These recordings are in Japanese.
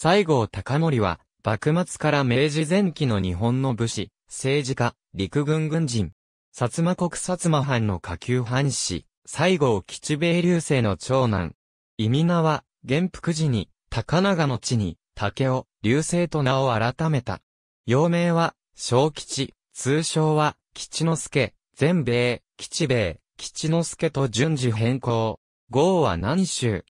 西郷隆盛は、幕末から明治前期の日本の武士、政治家、陸軍軍人、薩摩国薩摩藩の下級藩士、西郷吉兵衛流星の長男。意味名は、元福寺に、高長の地に、竹尾、流星と名を改めた。幼名は、小吉、通称は、吉之助、全米、吉兵衛、吉之助と順次変更。号は何州。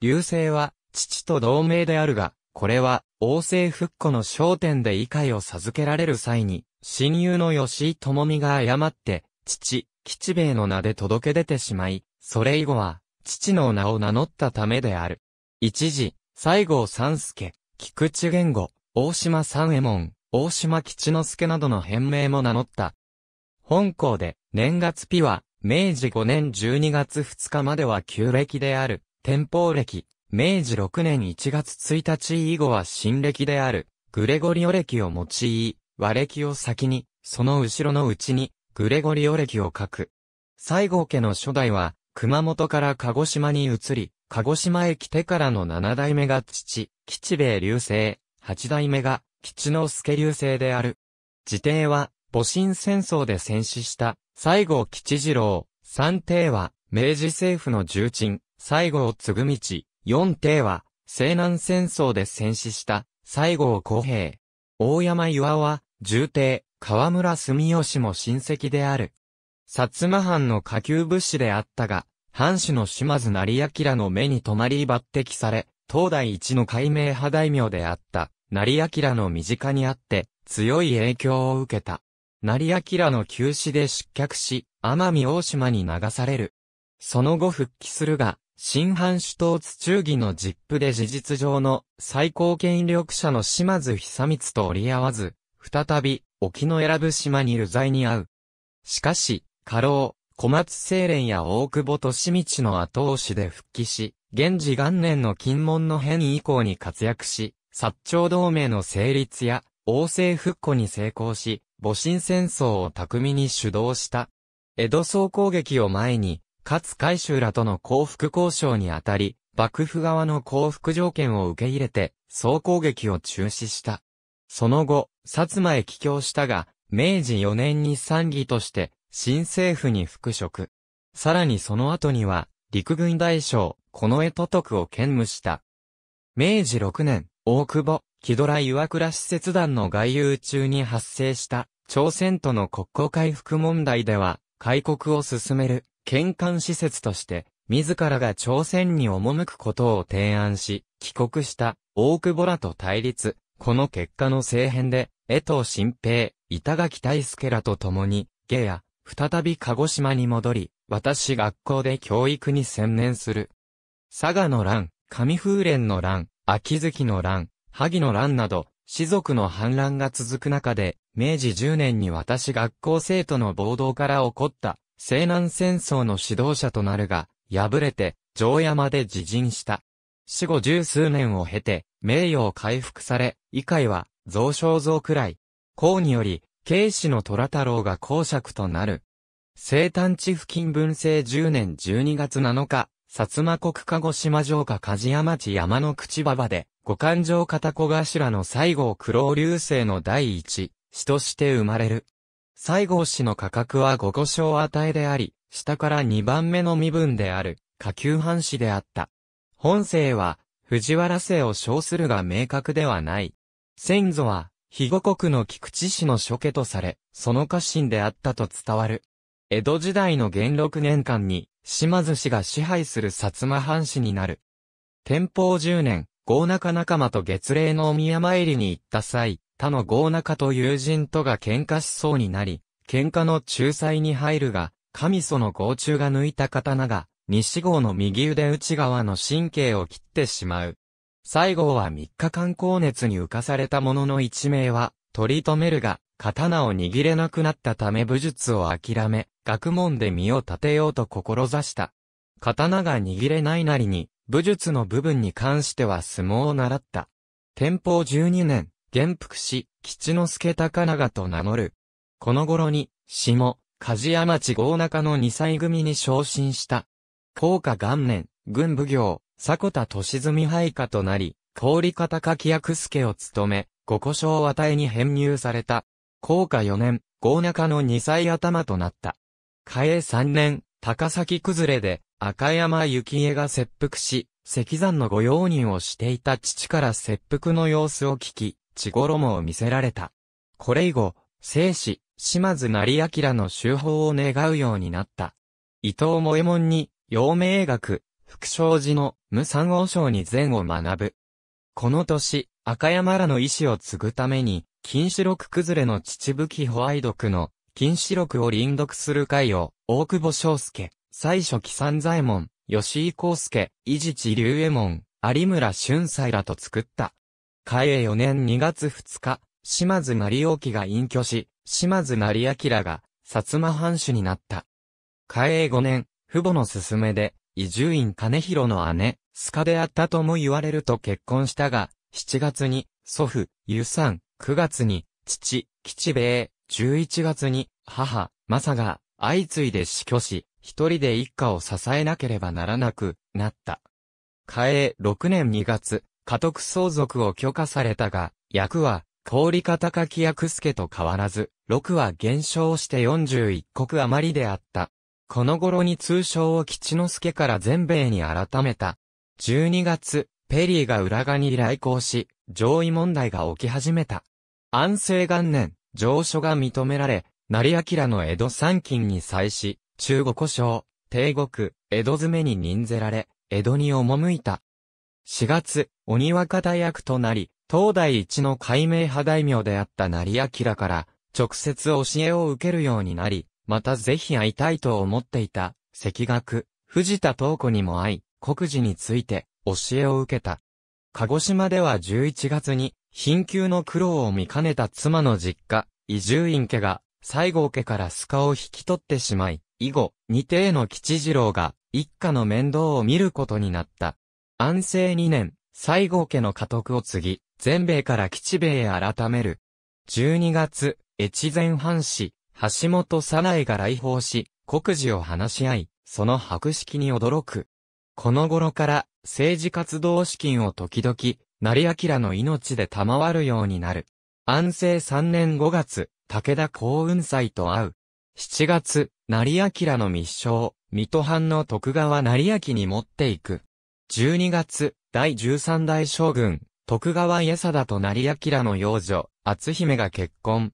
流星は、父と同名であるが、これは、王政復古の焦点で異界を授けられる際に、親友の吉井智美が誤って、父、吉兵衛の名で届け出てしまい、それ以後は、父の名を名乗ったためである。一時、西郷三助、菊池玄吾、大島三右衛門、大島吉之助などの変名も名乗った。本校で、年月日は、明治5年12月2日までは旧暦である、天保暦、明治6年1月1日以後は新暦である、グレゴリオ暦を用い、和暦を先に、その後ろのうちに、グレゴリオ暦を書く。西郷家の初代は、熊本から鹿児島に移り、鹿児島へ来てからの七代目が父、吉兵衛流星、八代目が吉之助流星である。自帝は、戊辰戦争で戦死した、西郷吉次郎、三帝は、明治政府の重鎮、西郷嗣道、四帝は、西南戦争で戦死した、西郷公平。大山岩は、重帝、河村住吉も親戚である。薩摩藩の下級武士であったが、藩主の島津成明の目に留まり抜擢され、東大一の解明派大名であった、成明の身近にあって、強い影響を受けた。成明の急死で失脚し、奄美大島に流される。その後復帰するが、新藩主党津中義の実父で事実上の最高権力者の島津久光と折り合わず、再び沖の選ぶ島に流罪に遭う。しかし、過労、小松清廉や大久保利道の後押しで復帰し、現時元年の金門の変異以降に活躍し、薩長同盟の成立や、王政復古に成功し、戊辰戦争を巧みに主導した。江戸総攻撃を前に、勝海舟らとの降伏交渉にあたり、幕府側の降伏条件を受け入れて、総攻撃を中止した。その後、薩摩へ帰郷したが、明治4年に参議として、新政府に復職。さらにその後には、陸軍大将、近衛都督を兼務した。明治6年、大久保、木戸ら岩倉使節団の外遊中に発生した、朝鮮との国交回復問題では、開国を進める玄関施設として、自らが朝鮮に赴くことを提案し、帰国した大久保らと対立、この結果の政変で、江藤新平、板垣大輔らと共に、下や、再び鹿児島に戻り、私学校で教育に専念する。佐賀の乱、上風連の乱、秋月の乱、萩の乱など、士族の反乱が続く中で、明治10年に私学校生徒の暴動から起こった西南戦争の指導者となるが、敗れて、城山で自陣した。死後十数年を経て、名誉を回復され、以下は、増昇増くらい。公により、慶氏の虎太郎が公爵となる。生誕地付近文政十年十二月七日、薩摩国鹿児島城下梶山地山の口馬場で、五冠城片子頭の西郷九郎流星の第一、死として生まれる。西郷氏の価格は五五章値であり、下から二番目の身分である、下級藩士であった。本姓は、藤原姓を称するが明確ではない。先祖は、肥後国の菊池氏の諸家とされ、その家臣であったと伝わる。江戸時代の元禄年間に、島津氏が支配する薩摩藩士になる。天保十年、豪中仲間と月齢のお宮参りに行った際、他の豪中と友人とが喧嘩しそうになり、喧嘩の仲裁に入るが、神祖の豪中が抜いた刀が、西郷の右腕内側の神経を切ってしまう。西郷は三日間高熱に浮かされた者の一命は、取り留めるが、刀を握れなくなったため武術を諦め、学問で身を立てようと志した。刀が握れないなりに、武術の部分に関しては相撲を習った。天保十二年、元服し、吉之助高長と名乗る。この頃に、下、梶山屋町郷中の二歳組に昇進した。高下元年、軍部行、迫田利住配下となり、氷方柿役助を務め、五書を与えに編入された。高下四年、郷中の二歳頭となった。嘉永三年、高崎崩れで、赤山幸恵が切腹し、石山の御用人をしていた父から切腹の様子を聞き、地衣を見せられた。これ以後、生死、島津成明の修法を願うようになった。伊藤萌門に、陽明学、福祥寺の無三王将に善を学ぶ。この年、赤山らの意志を継ぐために、禁止録崩れの秩父記保愛読の、禁止録を臨読する会を、大久保章介、最初期三左衛門、吉井康介、伊地知龍右衛門、有村俊斎らと作った。海江4年2月2日、島津成沖が隠居し、島津成明が、薩摩藩主になった。海江5年、父母の勧めで、伊集院兼弘の姉、須賀であったとも言われると結婚したが、7月に、祖父、湯さん、9月に、父、吉兵衛、11月に、母、正が、相次いで死去し、一人で一家を支えなければならなくなった。嘉永6年2月、家督相続を許可されたが、役は、氷方かき役助と変わらず、六は減少して四十一国余りであった。この頃に通称を吉之助から全米に改めた。十二月、ペリーが浦賀に来航し、上位問題が起き始めた。安政元年、上書が認められ、成明の江戸三金に際し、中国省、帝国、江戸詰めに任ぜられ、江戸に赴いた。4月、鬼若大役となり、東大一の解明派大名であった成明から、直接教えを受けるようになり、またぜひ会いたいと思っていた、赤学、藤田東子にも会い、国事について、教えを受けた。鹿児島では11月に、貧窮の苦労を見かねた妻の実家、伊集院家が、西郷家からスカを引き取ってしまい、以後、二帝の吉次郎が、一家の面倒を見ることになった。安政2年、西郷家の家督を継ぎ、全米から吉兵衛へ改める。12月、越前藩士、橋本早苗が来訪し、国事を話し合い、その白式に驚く。この頃から、政治活動資金を時々、成明の命で賜るようになる。安政3年5月、武田幸雲斎と会う。7月、成明の密書を、水戸藩の徳川成明に持っていく。12月、第13代将軍、徳川家定と成明の養女、厚姫が結婚。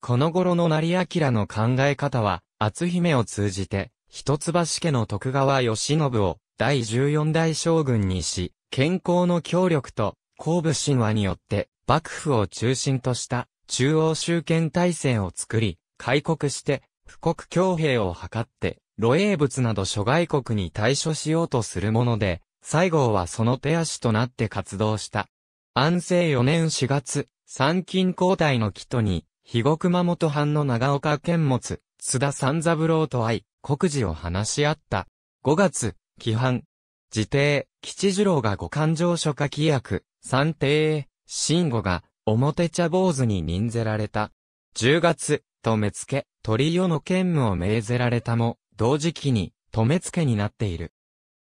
この頃の成明の考え方は、厚姫を通じて、一橋家の徳川義信を、第14代将軍にし、健康の協力と、後部神話によって、幕府を中心とした、中央集権体制を作り、開国して、富国強兵を図って、露営物など諸外国に対処しようとするもので、西郷はその手足となって活動した。安政4年4月、参勤交代の木戸に、肥後熊本藩の長岡剣物、津田三三郎と会い、国事を話し合った。5月、規範。自邸、吉次郎が五勘上書書記役、三帝、慎吾が、表茶坊主に任ぜられた。10月、止め付、鳥代の兼務を命ぜられたも、同時期に、止め付になっている。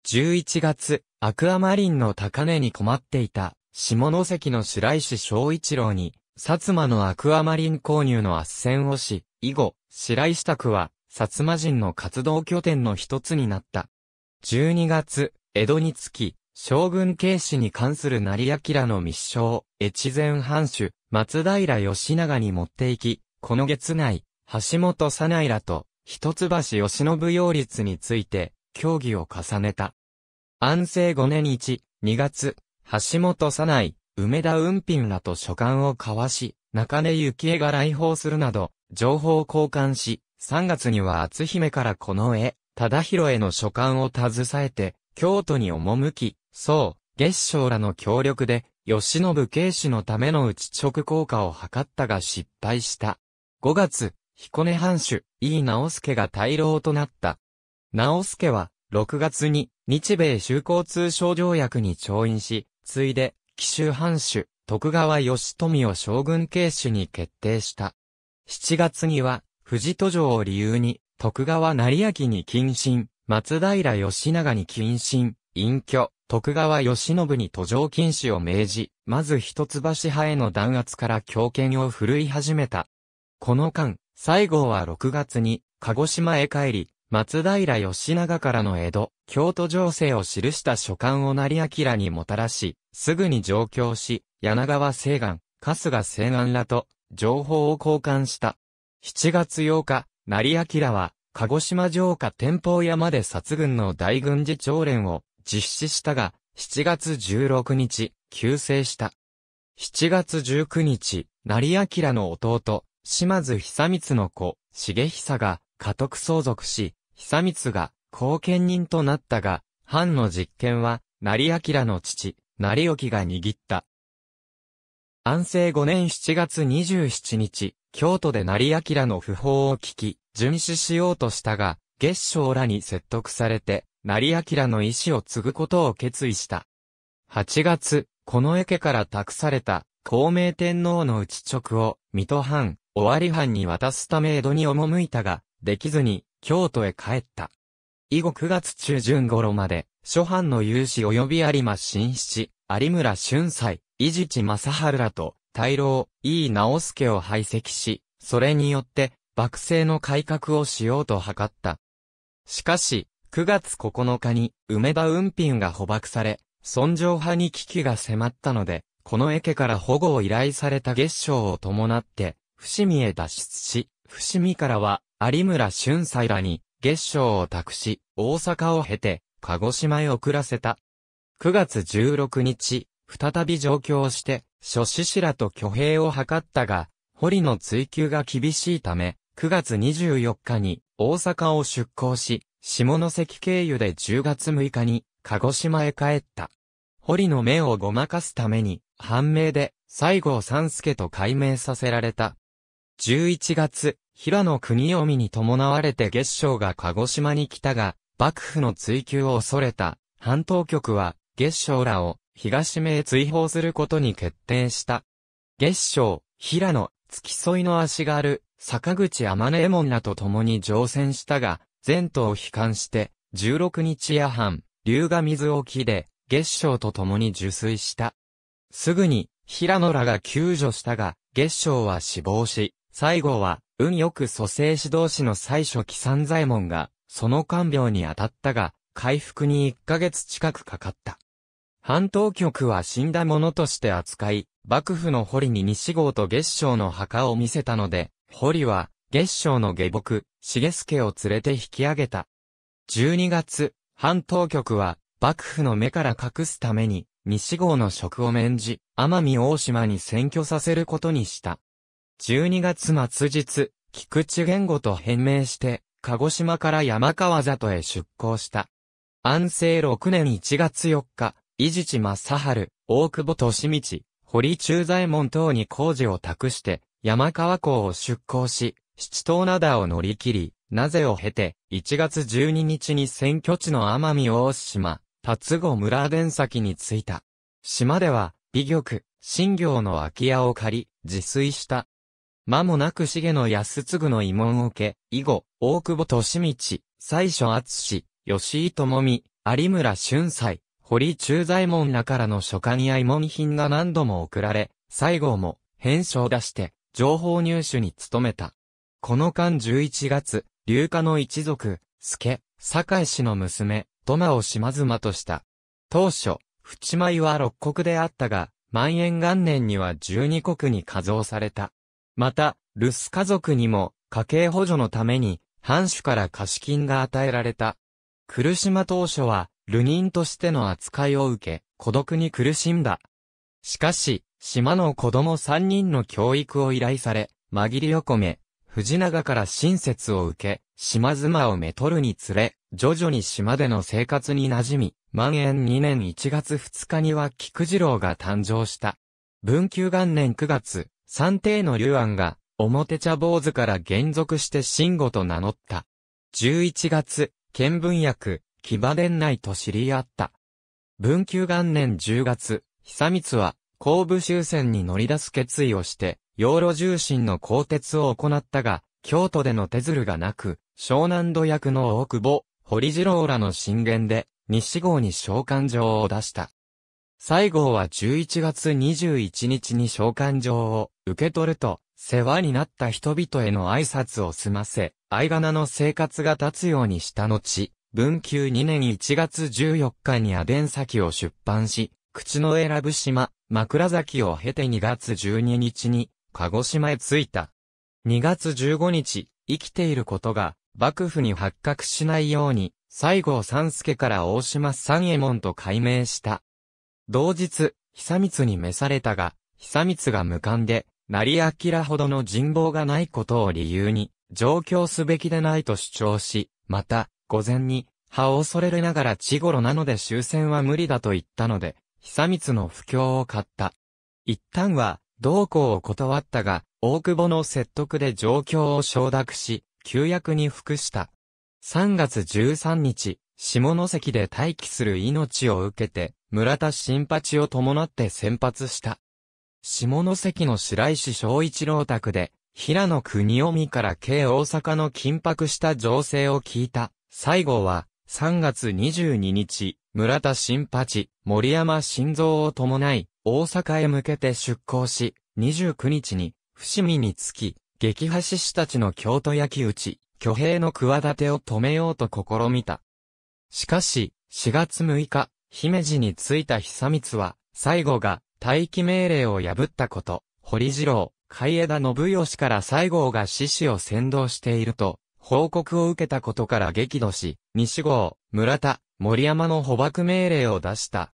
11月、アクアマリンの高値に困っていた、下関の白石昭一郎に、薩摩のアクアマリン購入の斡旋をし、以後、白石宅は、薩摩人の活動拠点の一つになった。12月、江戸につき、将軍啓子に関する成明の密書を、越前藩主、松平義長に持っていき、この月内、橋本早苗らと、一橋義信擁立について、協議を重ねた。安政5年1、2月、橋本さない、梅田雲賓らと書簡を交わし、中根幸恵が来訪するなど、情報交換し、3月には厚姫からこの絵、忠広への書簡を携えて、京都に赴き、そう、月賞らの協力で、吉信慶氏のための内直効果を図ったが失敗した。5月、彦根藩主、井伊直助が大老となった。直助は、6月に日米修好通商条約に調印し、ついで、紀州藩主、徳川義富を将軍慶主に決定した。7月には、富士戸城を理由に、徳川成明に謹慎、松平義長に謹慎、隠居、徳川義信に途上禁止を命じ、まず一橋派への弾圧から強権を振るい始めた。この間、西郷は6月に、鹿児島へ帰り、松平義長からの江戸、京都情勢を記した書簡を成明にもたらし、すぐに上京し、柳川西岸、春日西岸らと、情報を交換した。7月8日、成明は、鹿児島城下天保山で殺軍の大軍事長練を実施したが、7月16日、急逝した。7月19日、成明の弟、島津久光の子、重久が、家督相続し、久光が後見人となったが、藩の実権は、成明の父、成沖が握った。安政5年7月27日、京都で成明の訃報を聞き、巡視しようとしたが、月商らに説得されて、成明の意志を継ぐことを決意した。8月、この家から託された、孔明天皇の内直を、水戸藩、尾張藩に渡すため江戸に赴いたが、できずに、京都へ帰った。以後9月中旬頃まで、諸藩の有志及び有馬新七、有村俊斎、伊地知正春らと、大老、井伊直助を排斥し、それによって、幕政の改革をしようと図った。しかし、9月9日に、梅田雲賓が捕獲され、尊上派に危機が迫ったので、この駅から保護を依頼された月賞を伴って、伏見へ脱出し、伏見からは有村俊斎らに、月賞を託し、大阪を経て、鹿児島へ送らせた。9月16日、再び上京して、諸子氏らと挙兵を図ったが、堀の追求が厳しいため、9月24日に大阪を出港し、下関経由で10月6日に鹿児島へ帰った。堀の目をごまかすために、判明で西郷三助と改名させられた。11月、平野国臣に伴われて月商が鹿児島に来たが、幕府の追求を恐れた、半島局は、月商らを、東名追放することに決定した。月商、平野、付き添いの足軽、坂口天音門らと共に乗船したが、前途を悲観して、16日夜半、龍が水沖で、月商と共に受水した。すぐに、平野らが救助したが、月商は死亡し、最後は、運よく蘇生指導士の最初木山左衛門が、その看病に当たったが、回復に1ヶ月近くかかった。半島局は死んだ者として扱い、幕府の堀に西郷と月章の墓を見せたので、堀は、月章の下僕、重助を連れて引き上げた。12月、半島局は、幕府の目から隠すために、西郷の職を免じ、奄美大島に占拠させることにした。12月末日、菊池言語と変名して、鹿児島から山川里へ出港した。安政6年1月4日、伊地知正春、大久保利道、堀中左衛門等に工事を託して、山川港を出港し、七島灘を乗り切り、なぜを経て、1月12日に選挙地の奄美大島、達後村伝先に着いた。島では、美玉、新行の空き家を借り、自炊した。間もなく重野安次の慰問を受け、以後、大久保利道、最初厚吉井智美、有村俊斎、堀中左門らからの書簡や慰問品が何度も送られ、西郷も、返書を出して、情報入手に努めた。この間11月、流家の一族、助、堺氏の娘、トマを島妻とした。当初、淵舞は六国であったが、万延元年には十二国に加増された。また、留守家族にも家計補助のために、藩主から貸金が与えられた。苦島当初は、流人としての扱いを受け、孤独に苦しんだ。しかし、島の子供3人の教育を依頼され、紛れを込め、藤長から親切を受け、島妻をめとるにつれ、徐々に島での生活に馴染み、万延2年1月2日には菊次郎が誕生した。文久元年9月、三帝の龍安が、表茶坊主から減属して慎吾と名乗った。11月、見聞役、騎馬伝内と知り合った。文久元年10月、久光は、後部終戦に乗り出す決意をして、養路重心の鋼鉄を行ったが、京都での手鶴がなく、湘南土役の大久保、堀次郎らの進言で、西郷に召喚状を出した。西郷は11月21日に召喚状を受け取ると、世話になった人々への挨拶を済ませ、相なの生活が立つようにした後、文久2年1月14日に阿伝先を出版し、口の選ぶ島、枕崎を経て2月12日に、鹿児島へ着いた。2月15日、生きていることが、幕府に発覚しないように、西郷三助から大島三右衛門と改名した。同日、久光に召されたが、久光が無関で、成り明ほどの人望がないことを理由に、上京すべきでないと主張し、また、午前に、歯を恐れるながら地頃なので終戦は無理だと言ったので、久光の不況を買った。一旦は、同行を断ったが、大久保の説得で状況を承諾し、旧約に服した。3月13日、下関で待機する命を受けて、村田新八を伴って先発した。下関の白石昭一郎宅で、平野国臣から京大阪の緊迫した情勢を聞いた。最後は、3月22日、村田新八、森山新蔵を伴い、大阪へ向けて出港し、29日に、伏見につき、激派志士たちの京都焼き討ち、挙兵の企てを止めようと試みた。しかし、4月6日、姫路に着いた久光は、最後が、待機命令を破ったこと、堀次郎、海江田信義から西郷が獅子を先導していると、報告を受けたことから激怒し、西郷、村田、森山の捕獲命令を出した。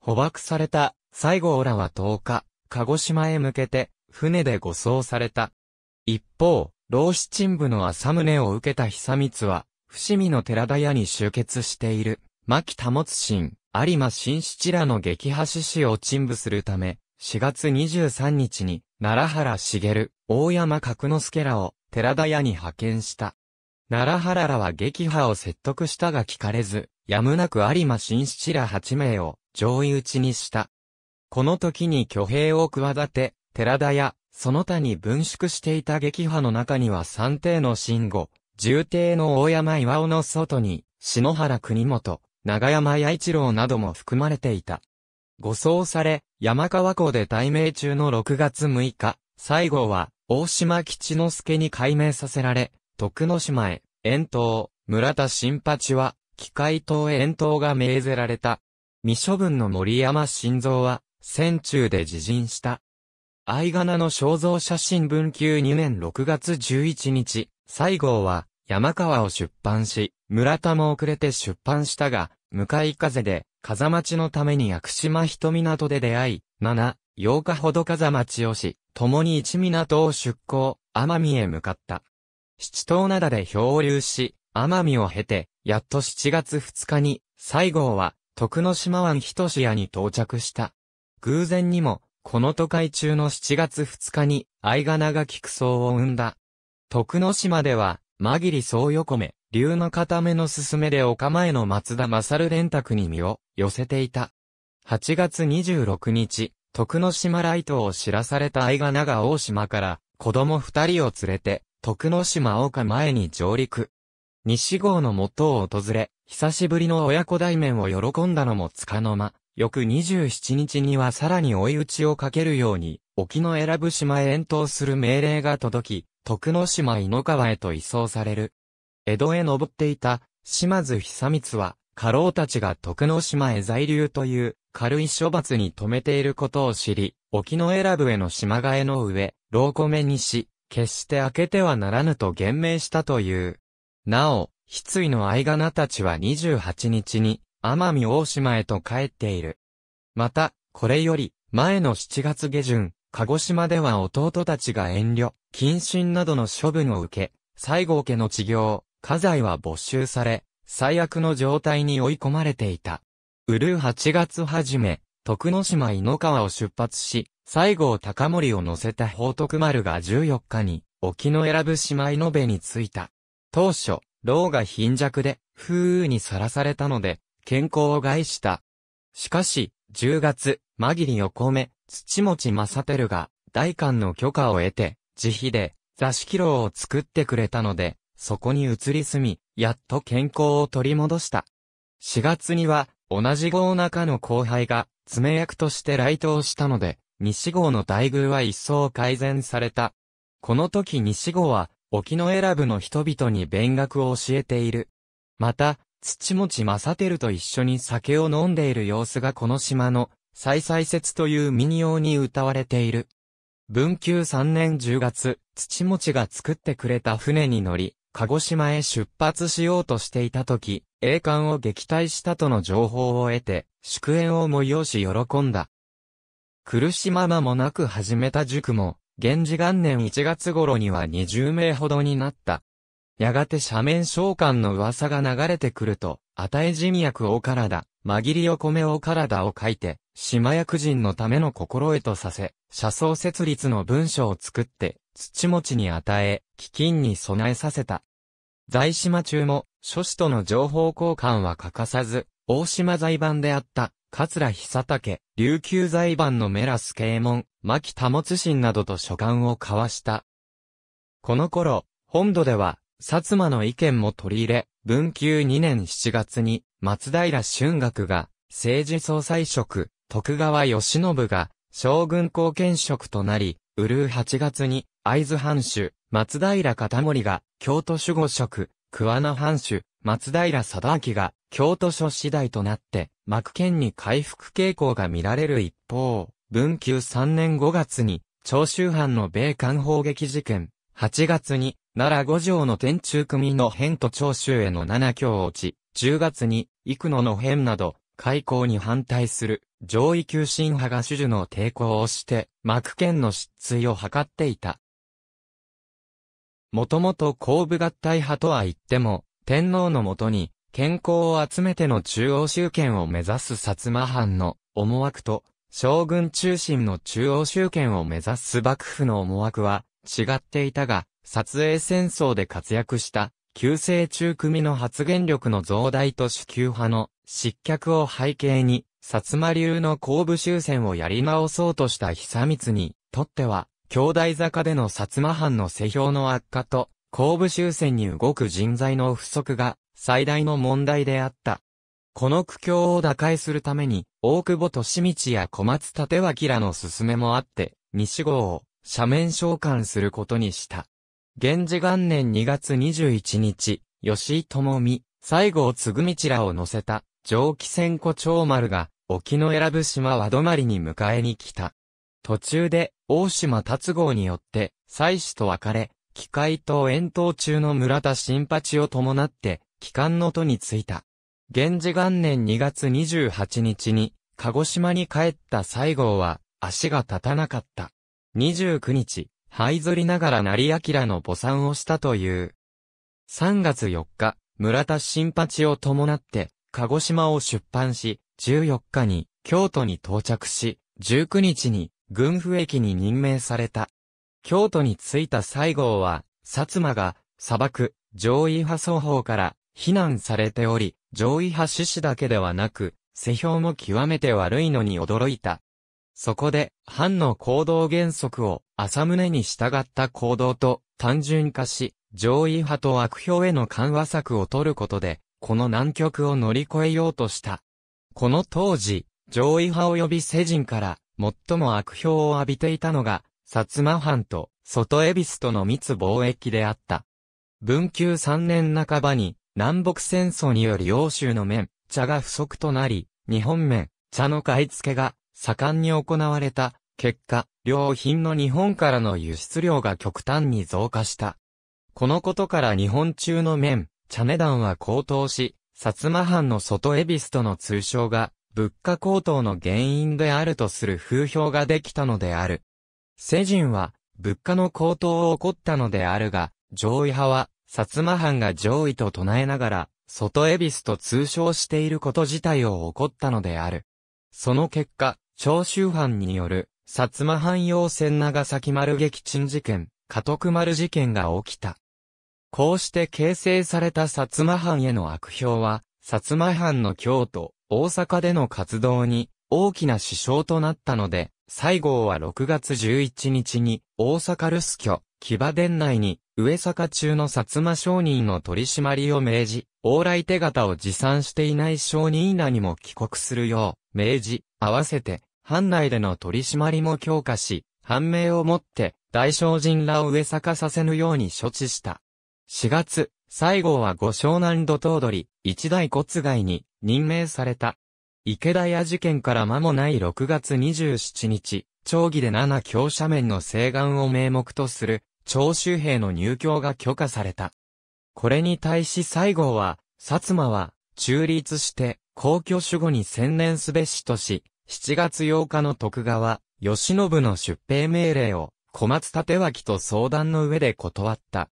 捕獲された西郷らは10日、鹿児島へ向けて、船で護送された。一方、老子鎮部の浅宗を受けた久光は、伏見の寺田屋に集結している、牧保信、有馬新七らの激破志士を鎮武するため、4月23日に、奈良原茂、大山角之助らを、寺田屋に派遣した。奈良原らは撃破を説得したが聞かれず、やむなく有馬新七ら8名を、上位打ちにした。この時に挙兵を企て、寺田屋、その他に分縮していた撃破の中には三帝の信吾、重帝の大山岩尾の外に、篠原国元、長山弥一郎なども含まれていた。護送され、山川港で対命中の6月6日、西郷は、大島吉之助に改名させられ、徳之島へ、遠島、村田新八は、機械島へ遠島が命ぜられた。未処分の森山晋三は、戦中で自陣した。愛仮名の肖像写真文級2年6月11日、西郷は、山川を出版し、村田も遅れて出版したが、向かい風で、風待ちのために薬島人港で出会い、7、8日ほど風待ちをし、共に一港を出港、奄美へ向かった。七島灘で漂流し、奄美を経て、やっと7月2日に、西郷は、徳之島湾一市屋に到着した。偶然にも、この都会中の7月2日に、愛が長菊草を生んだ。徳之島では、まぎり総横目、竜の固めの勧めでお前の松田勝連卓に身を寄せていた。8月26日、徳之島ライトを知らされた愛が長大島から子供二人を連れて徳之島岡前に上陸。西郷の元を訪れ、久しぶりの親子対面を喜んだのもつかの間、翌27日にはさらに追い打ちをかけるように、沖の選ぶ島へ遠投する命令が届き、徳之島井の川へと移送される。江戸へ登っていた、島津久光は、家老たちが徳之島へ在留という、軽い処罰に止めていることを知り、沖の選ぶへの島替えの上、老子目にし、決して開けてはならぬと言明したという。なお、失意の相仮たちは28日に、奄美大島へと帰っている。また、これより、前の7月下旬、鹿児島では弟たちが遠慮、謹慎などの処分を受け、西郷家の治療、家財は没収され、最悪の状態に追い込まれていた。うるー8月初め、徳之島井の川を出発し、西郷隆盛を乗せた宝徳丸が14日に、沖の選ぶ島井の部に着いた。当初、牢が貧弱で、風雨にさらされたので、健康を害した。しかし、10月、紛切りを込め、土持正輝が、大官の許可を得て、自費で、座敷牢を作ってくれたので、そこに移り住み、やっと健康を取り戻した。4月には、同じ号中の後輩が、爪役として来島したので、西号の待遇は一層改善された。この時西号は、沖野選部の人々に勉学を教えている。また、土持正輝と一緒に酒を飲んでいる様子がこの島の、再々節という民謡に歌われている。文久3年10月、土持が作ってくれた船に乗り、鹿児島へ出発しようとしていた時、栄冠を撃退したとの情報を得て、祝宴を催し喜んだ。苦しままもなく始めた塾も、源氏元年1月頃には20名ほどになった。やがて斜面召喚の噂が流れてくると、与え人役お体、紛りお米お体を書いて、島役人のための心得とさせ、車窓設立の文書を作って、土持ちに与え、基金に備えさせた。在島中も、諸子との情報交換は欠かさず、大島財番であった、桂久武、琉球財番のメラス啓門、牧保信などと書簡を交わした。この頃、本土では、薩摩の意見も取り入れ、文久2年7月に、松平春学が、政治総裁職、徳川義信が、将軍貢献職となり、うるう8月に、会津藩主、松平片森が京都守護職、桑名藩主、松平貞明が京都諸次第となって幕県に回復傾向が見られる一方、文久3年5月に長州藩の米韓砲撃事件、8月に奈良五条の天中組の変と長州への七強落ち、10月に幾野の変など開港に反対する上位急進派が主樹の抵抗をして幕県の失墜を図っていた。もともと後部合体派とは言っても、天皇のもとに、健康を集めての中央集権を目指す薩摩藩の思惑と、将軍中心の中央集権を目指す幕府の思惑は違っていたが、撮影戦争で活躍した旧世中組の発言力の増大と主級派の失脚を背景に、薩摩流の後部終戦をやり直そうとした久光にとっては、兄弟坂での薩摩藩の世評の悪化と、後部終戦に動く人材の不足が最大の問題であった。この苦境を打開するために、大久保利道や小松立脇らの勧めもあって、西郷を斜面召喚することにした。源氏元年2月21日、吉井智美、西郷継道らを乗せた、蒸気船古長丸が、沖の選ぶ島和りに迎えに来た。途中で、大島達号によって、妻子と別れ、機械と遠投中の村田新八を伴って、帰還の都に着いた。源氏元年2月28日に、鹿児島に帰った西郷は、足が立たなかった。29日、這いずりながら成明の母参をしたという。3月4日、村田新八を伴って、鹿児島を出版し、14日に京都に到着し、19日に軍府駅に任命された。京都に着いた西郷は、薩摩が、砂漠、上位派双方から、非難されており、上位派志士だけではなく、世評も極めて悪いのに驚いた。そこで、藩の行動原則を、浅宗に従った行動と、単純化し、上位派と悪評への緩和策を取ることで、この難局を乗り越えようとした。この当時、上位派及び世人から、最も悪評を浴びていたのが、薩摩藩と外恵比寿との密貿易であった。文久3年半ばに、南北戦争により欧州の面、茶が不足となり、日本面、茶の買い付けが盛んに行われた結果、良品の日本からの輸出量が極端に増加した。このことから日本中の面、茶値段は高騰し、薩摩藩の外恵比寿との通称が物価高騰の原因であるとする風評ができたのである。世人は、物価の高騰を起こったのであるが、上位派は、薩摩藩が上位と唱えながら、外恵比寿と通称していること自体を起こったのである。その結果、長州藩による、薩摩藩要船長崎丸撃沈事件、家督丸事件が起きた。こうして形成された薩摩藩への悪評は、薩摩藩の京都、大阪での活動に大きな支障となったので、西郷は6月11日に大阪留守居、騎馬殿内に上坂中の薩摩商人の取り締まりを命じ、往来手形を持参していない商人稲にも帰国するよう命じ、合わせて藩内での取り締まりも強化し、判明をもって大商人らを上坂させぬように処置した。4月、西郷は五湘南土頭取、一大骨外に、任命された。池田屋事件から間もない6月27日、町議で7強斜面の西岸を名目とする、長州兵の入居が許可された。これに対し西郷は、薩摩は、中立して、公共守護に専念すべしとし、7月8日の徳川、吉信の出兵命令を、小松立脇と相談の上で断った。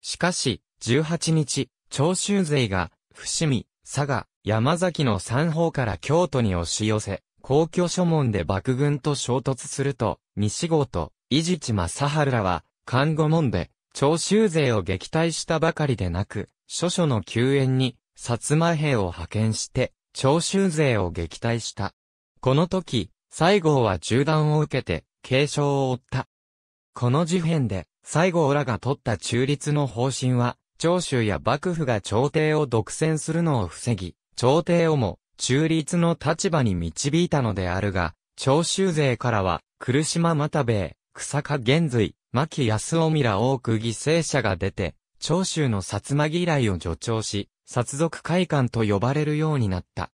しかし、18日、長州勢が、伏見、佐賀、山崎の三方から京都に押し寄せ、皇居諸門で幕軍と衝突すると、西郷と伊地知正春らは、看護門で、長州勢を撃退したばかりでなく、諸所の救援に、薩摩兵を派遣して、長州勢を撃退した。この時、西郷は銃弾を受けて、軽傷を負った。この事変で、西郷らが取った中立の方針は、長州や幕府が朝廷を独占するのを防ぎ、朝廷をも中立の立場に導いたのであるが、長州勢からは、苦島又兵衛、草加玄瑞、牧康臣ら多く犠牲者が出て、長州の薩摩嫌いを助長し、殺族会館と呼ばれるようになった。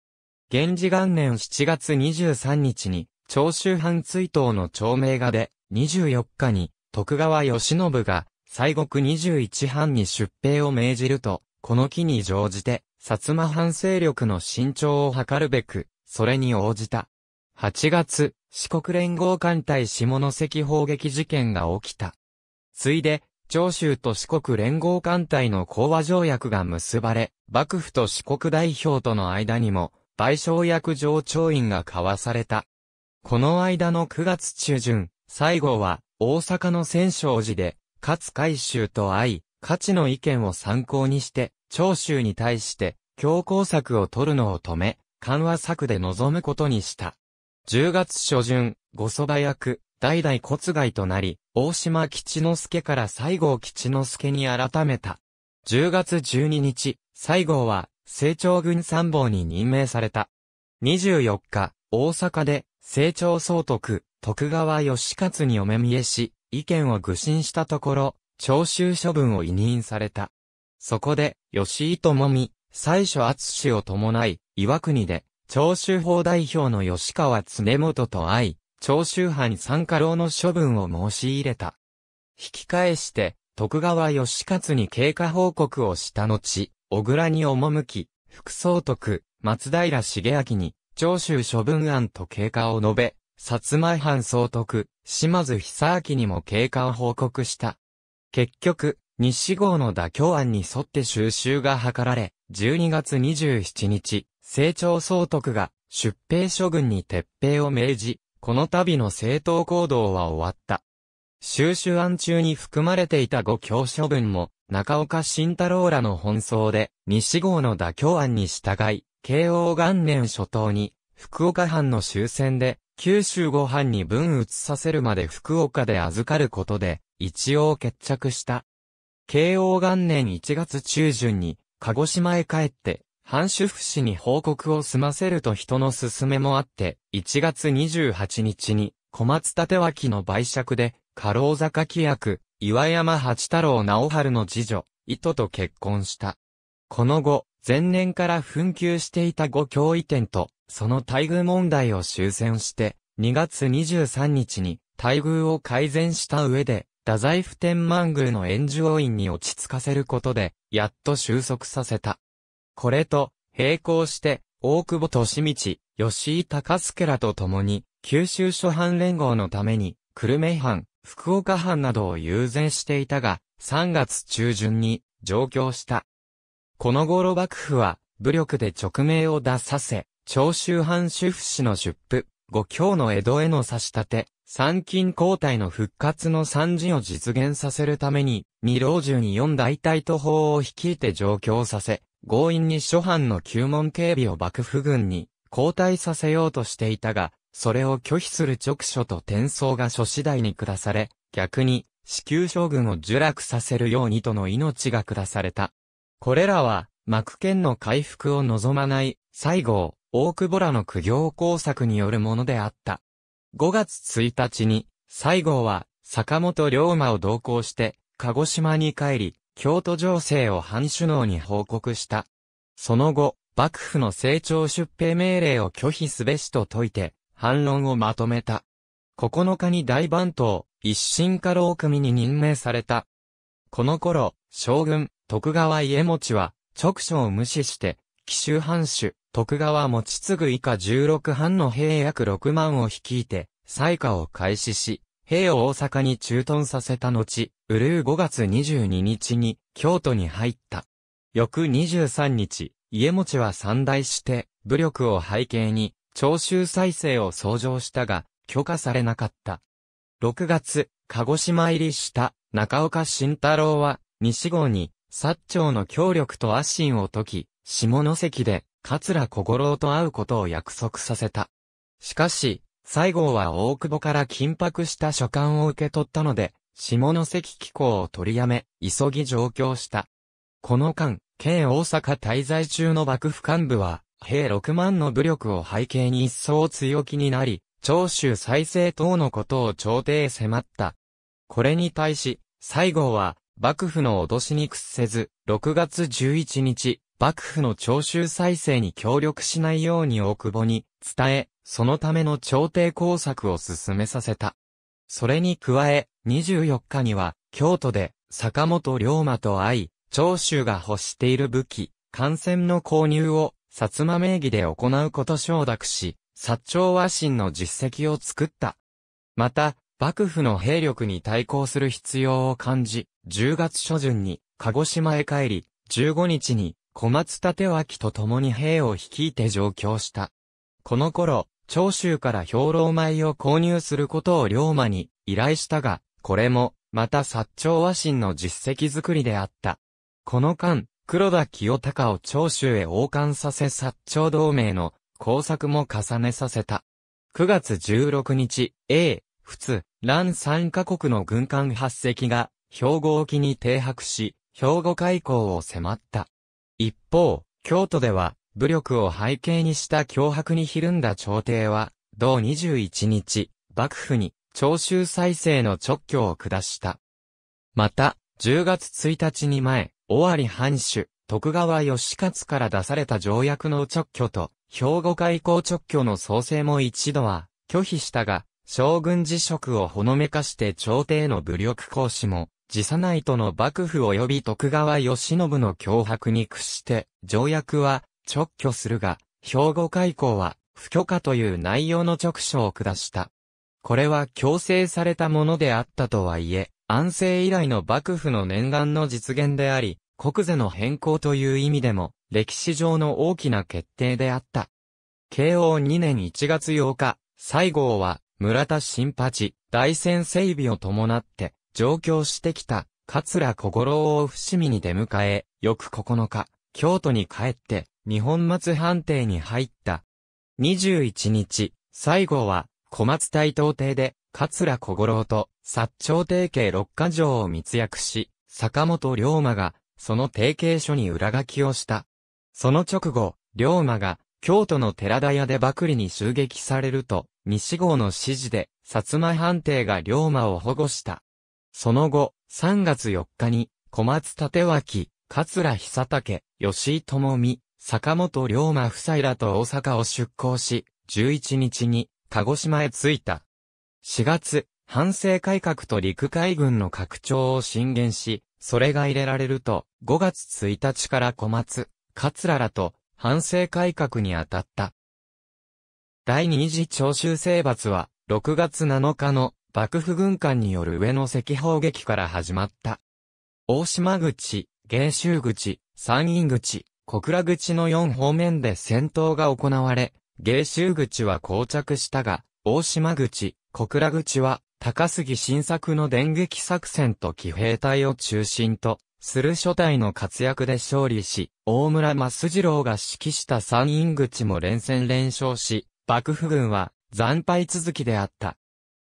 源氏元年7月23日に、長州藩追悼の長命がで、24日に、徳川義信が、西国21藩に出兵を命じると、この機に乗じて、薩摩藩勢力の伸長を図るべく、それに応じた。8月、四国連合艦隊下関砲撃事件が起きた。ついで、長州と四国連合艦隊の講和条約が結ばれ、幕府と四国代表との間にも、賠償役上長院が交わされた。この間の9月中旬、最後は、大阪の千勝寺で、勝海舟と会い、勝の意見を参考にして、長州に対して強硬策を取るのを止め、緩和策で臨むことにした。10月初旬、御蕎麦役、代々骨外となり、大島吉之助から西郷吉之助に改めた。10月12日、西郷は、成長軍参謀に任命された。24日、大阪で、成長総督、徳川義勝にお目見えし、意見を愚信したところ、徴収処分を委任された。そこで、吉井智美、最初厚氏を伴い、岩国で、長州法代表の吉川常本と会い、長州藩参加老の処分を申し入れた。引き返して、徳川義勝に経過報告をした後、小倉に赴き、副総督、松平重明に、長州処分案と経過を述べ、薩摩藩総督、島津久明にも経過を報告した。結局、日郷号の妥協案に沿って収集が図られ、12月27日、清朝総督が出兵諸軍に撤兵を命じ、この度の政党行動は終わった。収集案中に含まれていた五教書分も、中岡慎太郎らの奔走で、西郷の妥協案に従い、慶応元年初頭に、福岡藩の終戦で、九州五藩に分移させるまで福岡で預かることで、一応決着した。慶応元年1月中旬に、鹿児島へ帰って、藩主府市に報告を済ませると人の勧めもあって、1月28日に、小松立脇の売借で、過労坂規約、岩山八太郎直春の次女、糸と結婚した。この後、前年から紛糾していた五教移転と、その待遇問題を修繕して、2月23日に待遇を改善した上で、太宰府天満宮の炎上院に落ち着かせることで、やっと収束させた。これと、並行して、大久保利道、吉井隆介らと共に、九州諸藩連合のために、久留米藩、福岡藩などを優先していたが、3月中旬に上京した。この頃幕府は、武力で直命を出させ、長州藩主婦氏の出府、五教の江戸への差し立て、参勤交代の復活の惨事を実現させるために、二老中に四大隊徒法を率いて上京させ、強引に諸藩の旧門警備を幕府軍に交代させようとしていたが、それを拒否する直所と転送が諸次第に下され、逆に、死級将軍を受落させるようにとの命が下された。これらは、幕権の回復を望まない、西郷、大久保らの苦行工作によるものであった。5月1日に、西郷は坂本龍馬を同行して、鹿児島に帰り、京都情勢を藩主脳に報告した。その後、幕府の成長出兵命令を拒否すべしと説いて、反論をまとめた。9日に大番頭、一審家老組に任命された。この頃、将軍、徳川家持は、直所を無視して、紀州藩主、徳川持継以下16藩の兵約6万を率いて、採火を開始し、兵を大阪に駐屯させた後、うるう5月22日に、京都に入った。翌23日、家持は三大して、武力を背景に、徴収再生を創上したが、許可されなかった。6月、鹿児島入りした中岡慎太郎は、西郷に、薩長の協力と阿信を解き、下関で、桂小五郎と会うことを約束させた。しかし、西郷は大久保から緊迫した書簡を受け取ったので、下関機構を取りやめ、急ぎ上京した。この間、県大阪滞在中の幕府幹部は、兵6万の武力を背景に一層強気になり、長州再生等のことを朝廷へ迫った。これに対し、西郷は、幕府の脅しに屈せず、6月11日、幕府の徴収再生に協力しないように大久保に伝え、そのための朝廷工作を進めさせた。それに加え、24日には、京都で、坂本龍馬と会い、長州が欲している武器、艦船の購入を、薩摩名義で行うこと承諾し、薩長和親の実績を作った。また、幕府の兵力に対抗する必要を感じ、10月初旬に、鹿児島へ帰り、15日に、小松立脇と共に兵を率いて上京した。この頃、長州から兵糧米を購入することを龍馬に依頼したが、これも、また薩長和親の実績作りであった。この間、黒田清隆を長州へ王冠させ薩長同盟の工作も重ねさせた。9月16日、A、仏、蘭三カ国の軍艦8隻が、兵庫沖に停泊し、兵庫海溝を迫った。一方、京都では、武力を背景にした脅迫にひるんだ朝廷は、同21日、幕府に、徴収再生の直挙を下した。また、10月1日に前、尾張藩主、徳川義勝から出された条約の直挙と、兵庫開港直挙の創生も一度は拒否したが、将軍辞職をほのめかして朝廷の武力行使も自さないとの幕府及び徳川義信の脅迫に屈して、条約は直挙するが、兵庫開港は不許可という内容の直書を下した。これは強制されたものであったとはいえ、安政以来の幕府の念願の実現であり、国是の変更という意味でも、歴史上の大きな決定であった。慶応2年1月8日、西郷は、村田新八、大戦整備を伴って、上京してきた、桂小五郎を伏見に出迎え、翌9日、京都に帰って、日本松藩邸に入った。21日、最後は、小松台東邸で、桂小五郎と、薩長帝携。六ヶ条を密約し、坂本龍馬が、その提携書に裏書きをした。その直後、龍馬が、京都の寺田屋でばくりに襲撃されると、西郷の指示で、薩摩藩邸が龍馬を保護した。その後、3月4日に、小松立脇、桂久武、吉井智美、坂本龍馬夫妻らと大阪を出港し、11日に、鹿児島へ着いた。4月、反省改革と陸海軍の拡張を進言し、それが入れられると、5月1日から小松、桂らと、反省改革に当たった。第二次徴収征伐は、6月7日の幕府軍艦による上野赤砲撃から始まった。大島口、芸州口、山陰口、小倉口の4方面で戦闘が行われ、芸州口は膠着したが、大島口、小倉口は、高杉晋作の電撃作戦と騎兵隊を中心と、する初代の活躍で勝利し、大村増次郎が指揮した山陰口も連戦連勝し、幕府軍は惨敗続きであった。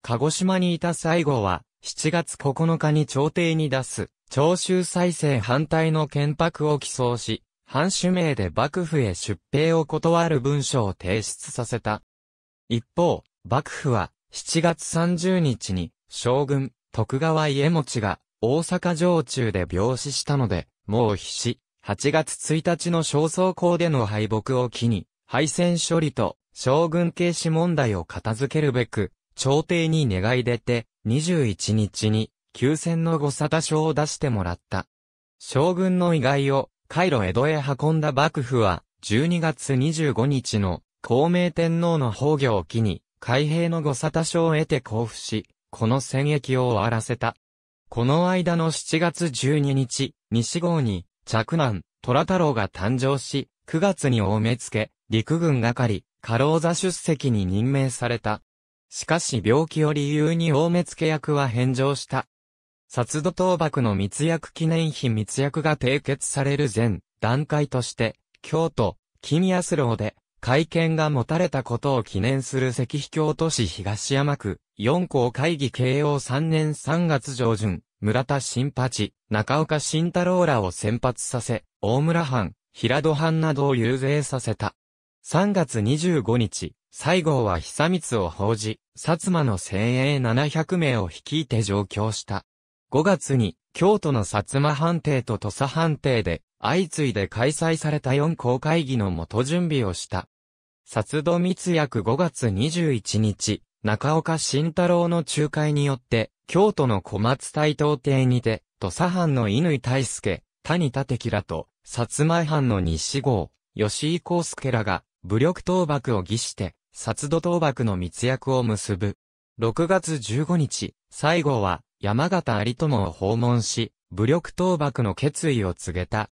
鹿児島にいた西郷は、7月9日に朝廷に出す、徴収再生反対の憲白を起草し、藩主名で幕府へ出兵を断る文書を提出させた。一方、幕府は、7月30日に、将軍、徳川家持が、大阪城中で病死したので、もう必死、8月1日の焦燥校での敗北を機に、敗戦処理と、将軍軽視問題を片付けるべく、朝廷に願い出て、21日に、休戦の御沙汰書を出してもらった。将軍の意外を、回路江戸へ運んだ幕府は、12月25日の、孔明天皇の崩御を機に、海兵の御沙汰書を得て交付し、この戦役を終わらせた。この間の7月12日、西郷に、嫡男、虎太郎が誕生し、9月に大目付、陸軍係、過労座出席に任命された。しかし病気を理由に大目付役は返上した。殺土倒幕の密約記念碑密約が締結される前段階として、京都、金安楼で会見が持たれたことを記念する石碑京都市東山区、四校会議慶応3年3月上旬、村田新八、中岡慎太郎らを先発させ、大村藩、平戸藩などを遊説させた。3月25日、西郷は久光を報じ、薩摩の精鋭700名を率いて上京した。5月に、京都の薩摩藩邸と土佐藩邸で、相次いで開催された4公会議の元準備をした。薩土密約5月21日、中岡慎太郎の仲介によって、京都の小松大東邸にて、土佐藩の乾大介、谷立樹らと、薩摩藩の西郷、吉井康介らが、武力倒幕を儀して、殺土倒幕の密約を結ぶ。6月15日、西郷は山形有友を訪問し、武力倒幕の決意を告げた。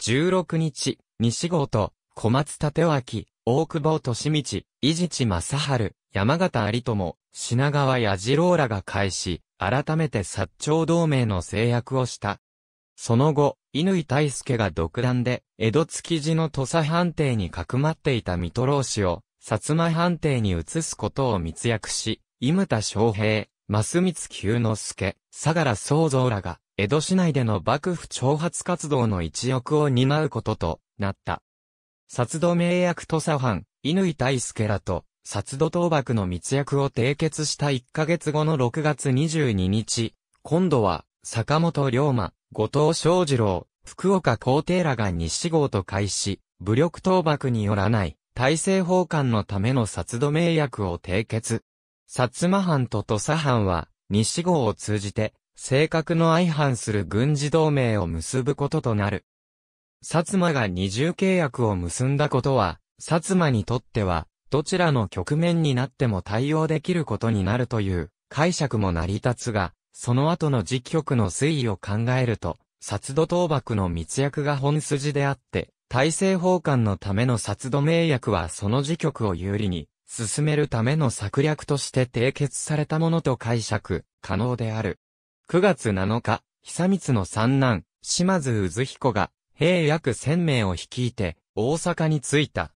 16日、西郷と小松立脇、大久保利道、伊地知正春、山形有友、品川矢次郎らが返し、改めて薩長同盟の制約をした。その後、乾大輔が独断で、江戸築地の土佐藩邸にかくまっていた水戸老子を、薩摩藩邸に移すことを密約し、伊牟田昌平、増光久之助、相良宗三らが、江戸市内での幕府挑発活動の一翼を担うこととなった。薩戸名役土佐藩、乾大輔らと、薩戸倒幕の密約を締結した1ヶ月後の6月22日、今度は、坂本龍馬、後藤昌二郎、福岡皇帝らが西郷と会し、武力倒幕によらない、大政奉還のための殺土名約を締結。薩摩藩と土佐藩は、西郷を通じて、性格の相反する軍事同盟を結ぶこととなる。薩摩が二重契約を結んだことは、薩摩にとっては、どちらの局面になっても対応できることになるという解釈も成り立つが、その後の時局の推移を考えると、殺土倒幕の密約が本筋であって、大政奉還のための殺土名約はその時局を有利に進めるための策略として締結されたものと解釈可能である。9月7日、久光の三男、島津渦彦が、兵約千名を率いて、大阪に着いた。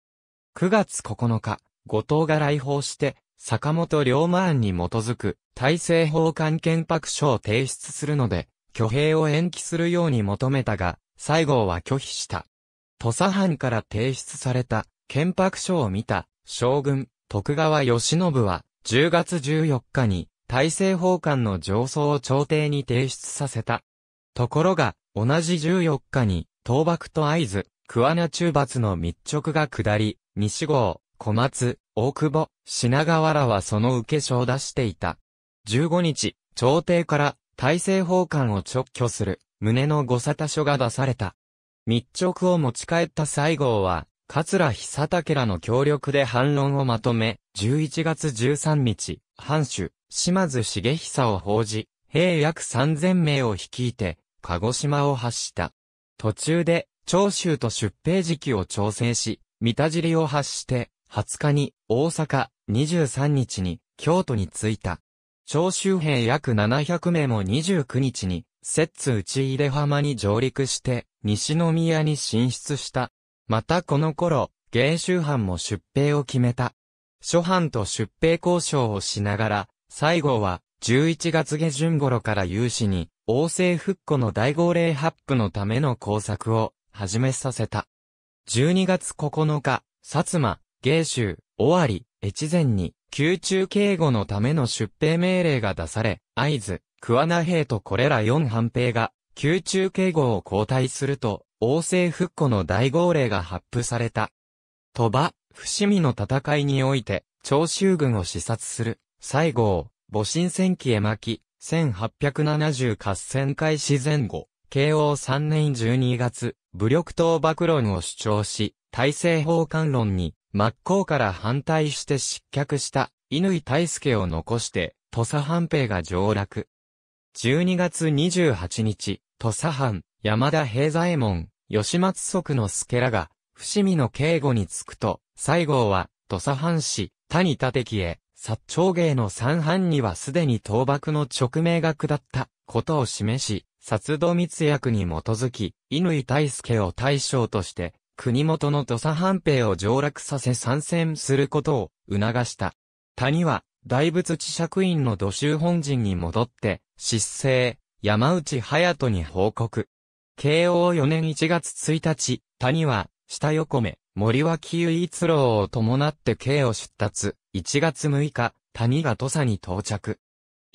9月9日、後藤が来訪して、坂本龍馬案に基づく、大政奉還憲白書を提出するので、挙兵を延期するように求めたが、西郷は拒否した。土佐藩から提出された、憲白書を見た、将軍、徳川義信は、10月14日に、大政奉還の上層を朝廷に提出させた。ところが、同じ14日に、倒幕と合図、桑名中罰の密直が下り、西郷、小松、大久保、品川らはその受け書を出していた。15日、朝廷から大政奉還を直挙する、旨の御沙汰書が出された。密着を持ち帰った西郷は、桂久武らの協力で反論をまとめ、11月13日、藩主、島津重久を報じ、兵約3000名を率いて、鹿児島を発した。途中で、長州と出兵時期を調整し、三田尻を発して、20日に大阪、23日に京都に着いた。長州兵約700名も29日に、摂津内入浜に上陸して、西宮に進出した。またこの頃、芸州藩も出兵を決めた。諸藩と出兵交渉をしながら、西郷は、11月下旬頃から有志に、王政復古の大号令発布のための工作を、始めさせた。12月9日、薩摩、芸州、尾張、越前に、宮中警護のための出兵命令が出され、合図、桑名兵とこれら4藩兵が、宮中警護を交代すると、王政復古の大号令が発布された。鳥羽、伏見の戦いにおいて、長州軍を視察する、西郷、戊辰戦記絵巻、1870合戦開始前後、慶応3年12月、武力党爆論を主張し、大政奉還論に、真っ向から反対して失脚した乾大輔を残して、土佐藩兵が上落。12月28日、土佐藩、山田平左衛門、吉松則の助らが、伏見の警護に着くと、西郷は、土佐藩士、谷立木へ、薩長芸の三藩にはすでに倒幕の直命が下ったことを示し、薩土密約に基づき、乾大輔を大将として、国元の土佐藩兵を上落させ参戦することを促した。谷は、大仏地釈院の土州本陣に戻って、失勢、山内隼人に報告。慶応4年1月1日、谷は、下横目、森脇雄一郎を伴って慶を出立。1月6日、谷が土佐に到着。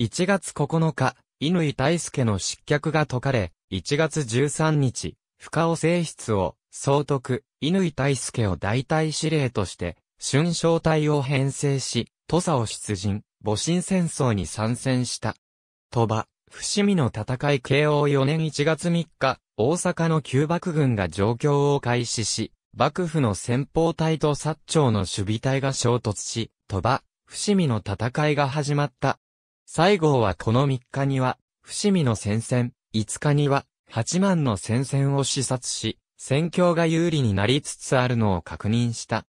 1月9日、乾大輔の失脚が解かれ、1月13日、深尾正室を、総督、乾大助を代替司令として、春章隊を編成し、土佐を出陣、戊辰戦争に参戦した。鳥羽、伏見の戦い慶応4年1月3日、大阪の旧幕軍が状況を開始し、幕府の先方隊と薩長の守備隊が衝突し、鳥羽、伏見の戦いが始まった。西郷はこの3日には、伏見の戦線、5日には、八幡の戦線を視察し、戦況が有利になりつつあるのを確認した。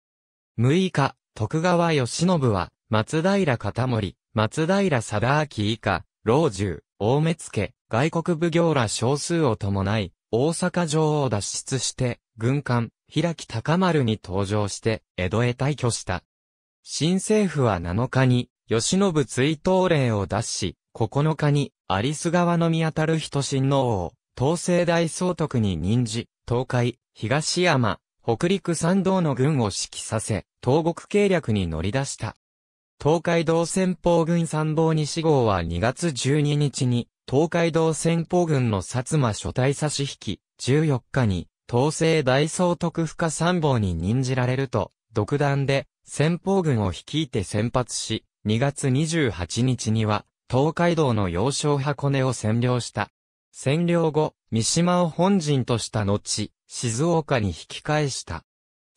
6日、徳川義信は、松平片森、松平貞明以下、老中、大目付、外国奉行ら少数を伴い、大阪城を脱出して、軍艦、開木高丸に登場して、江戸へ退去した。新政府は7日に、義信追悼令を出し、9日に、有栖川の宮たる人親王を、東西大総督に任じ、東海、東山、北陸山道の軍を指揮させ、東国計略に乗り出した。東海道戦法軍参謀西号は2月12日に、東海道戦法軍の薩摩所隊差し引き、14日に、東西大総督府下参謀に任じられると、独断で、戦法軍を率いて先発し、2月28日には、東海道の要衝箱根を占領した。占領後、三島を本陣とした後、静岡に引き返した。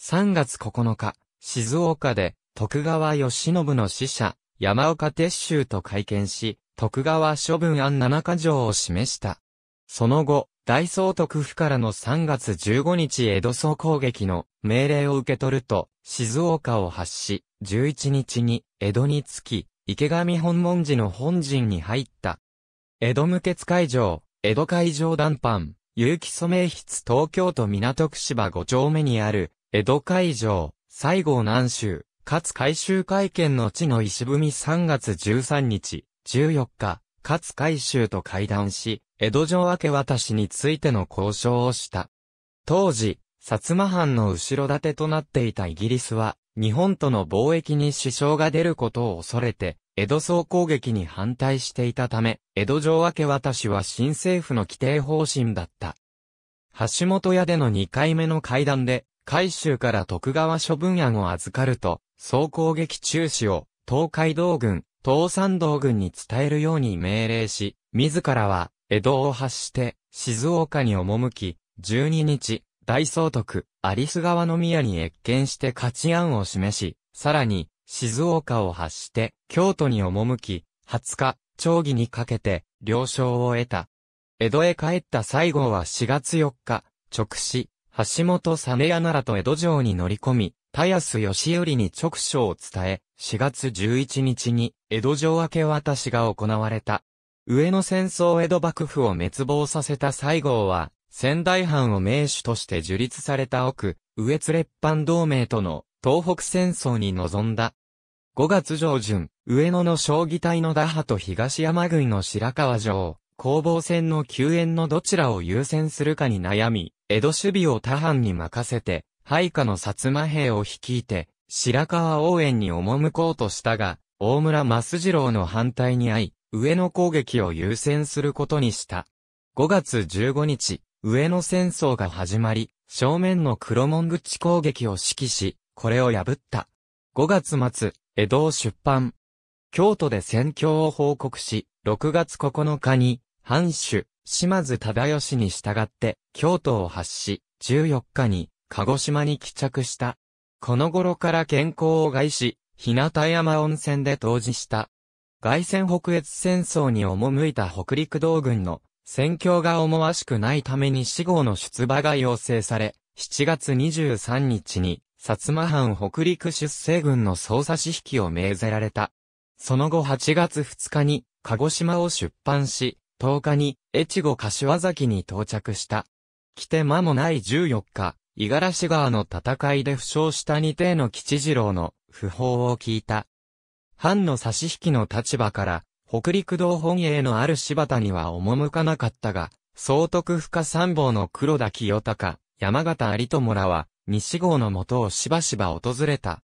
3月9日、静岡で、徳川義信の使者、山岡鉄舟と会見し、徳川処分案7か条を示した。その後、大総督府からの3月15日江戸総攻撃の命令を受け取ると、静岡を発し、11日に江戸に着き、池上本門寺の本陣に入った。江戸無血会場、江戸海上談判、有機署名筆東京都港区芝5丁目にある、江戸海上、西郷南州、かつ改修会見の地の石踏み3月13日、14日、かつ改修と会談し、江戸城明け渡しについての交渉をした。当時、薩摩藩の後ろ盾となっていたイギリスは、日本との貿易に支障が出ることを恐れて、江戸総攻撃に反対していたため、江戸城明け渡しは新政府の規定方針だった。橋本屋での2回目の会談で、海州から徳川処分案を預かると、総攻撃中止を、東海道軍、東山道軍に伝えるように命令し、自らは、江戸を発して、静岡に赴き、12日、大総督、有栖川宮に越見して勝ち案を示し、さらに、静岡を発して、京都に赴き、20日、長義にかけて、了承を得た。江戸へ帰った西郷は4月4日、直死、橋本実屋奈良と江戸城に乗り込み、田安義頼に直書を伝え、4月11日に江戸城明け渡しが行われた。上野戦争江戸幕府を滅亡させた西郷は、仙台藩を名手として樹立された奥、上津列藩同盟との東北戦争に臨んだ。5月上旬、上野の将棋隊の打破と東山郡の白川城、攻防戦の救援のどちらを優先するかに悩み、江戸守備を他藩に任せて、配下の薩摩兵を率いて、白川応援に赴こうとしたが、大村増次郎の反対に遭い、上野攻撃を優先することにした。5月15日、上野戦争が始まり、正面の黒門口攻撃を指揮し、これを破った。5月末、江戸を出版。京都で戦況を報告し、6月9日に、藩主、島津忠義に従って、京都を発し、14日に、鹿児島に帰着した。この頃から健康を害し、日向山温泉で当時した。外戦北越戦争に赴いた北陸道軍の戦況が思わしくないために死後の出馬が要請され、7月23日に薩摩藩北陸出征軍の捜査指きを命ぜられた。その後8月2日に、鹿児島を出版し、10日に、越後柏崎に到着した。来て間もない14日、五十嵐川の戦いで負傷した二帝の吉次郎の訃報を聞いた。藩の差し引きの立場から、北陸道本営のある柴田には赴かなかったが、総督府下参謀の黒田清隆、山形有友らは、西郷のもとをしばしば訪れた。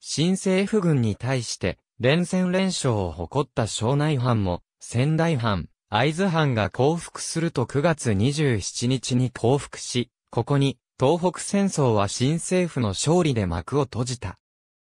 新政府軍に対して、連戦連勝を誇った庄内藩も、仙台藩、会津藩が降伏すると9月27日に降伏し、ここに、東北戦争は新政府の勝利で幕を閉じた。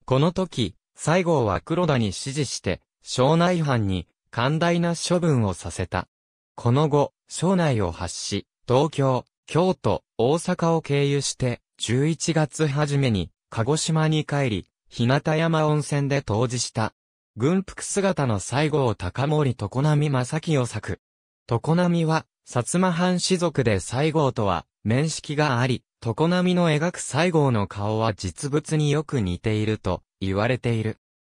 この時、西郷は黒田に指示して、庄内藩に、寛大な処分をさせた。この後、庄内を発し、東京、京都、大阪を経由して、11月初めに、鹿児島に帰り、日向山温泉で当時した。軍服姿の西郷隆盛常波正清作。常波は、薩摩藩士族で西郷とは、面識があり、常波の描く西郷の顔は実物によく似ていると、言われている。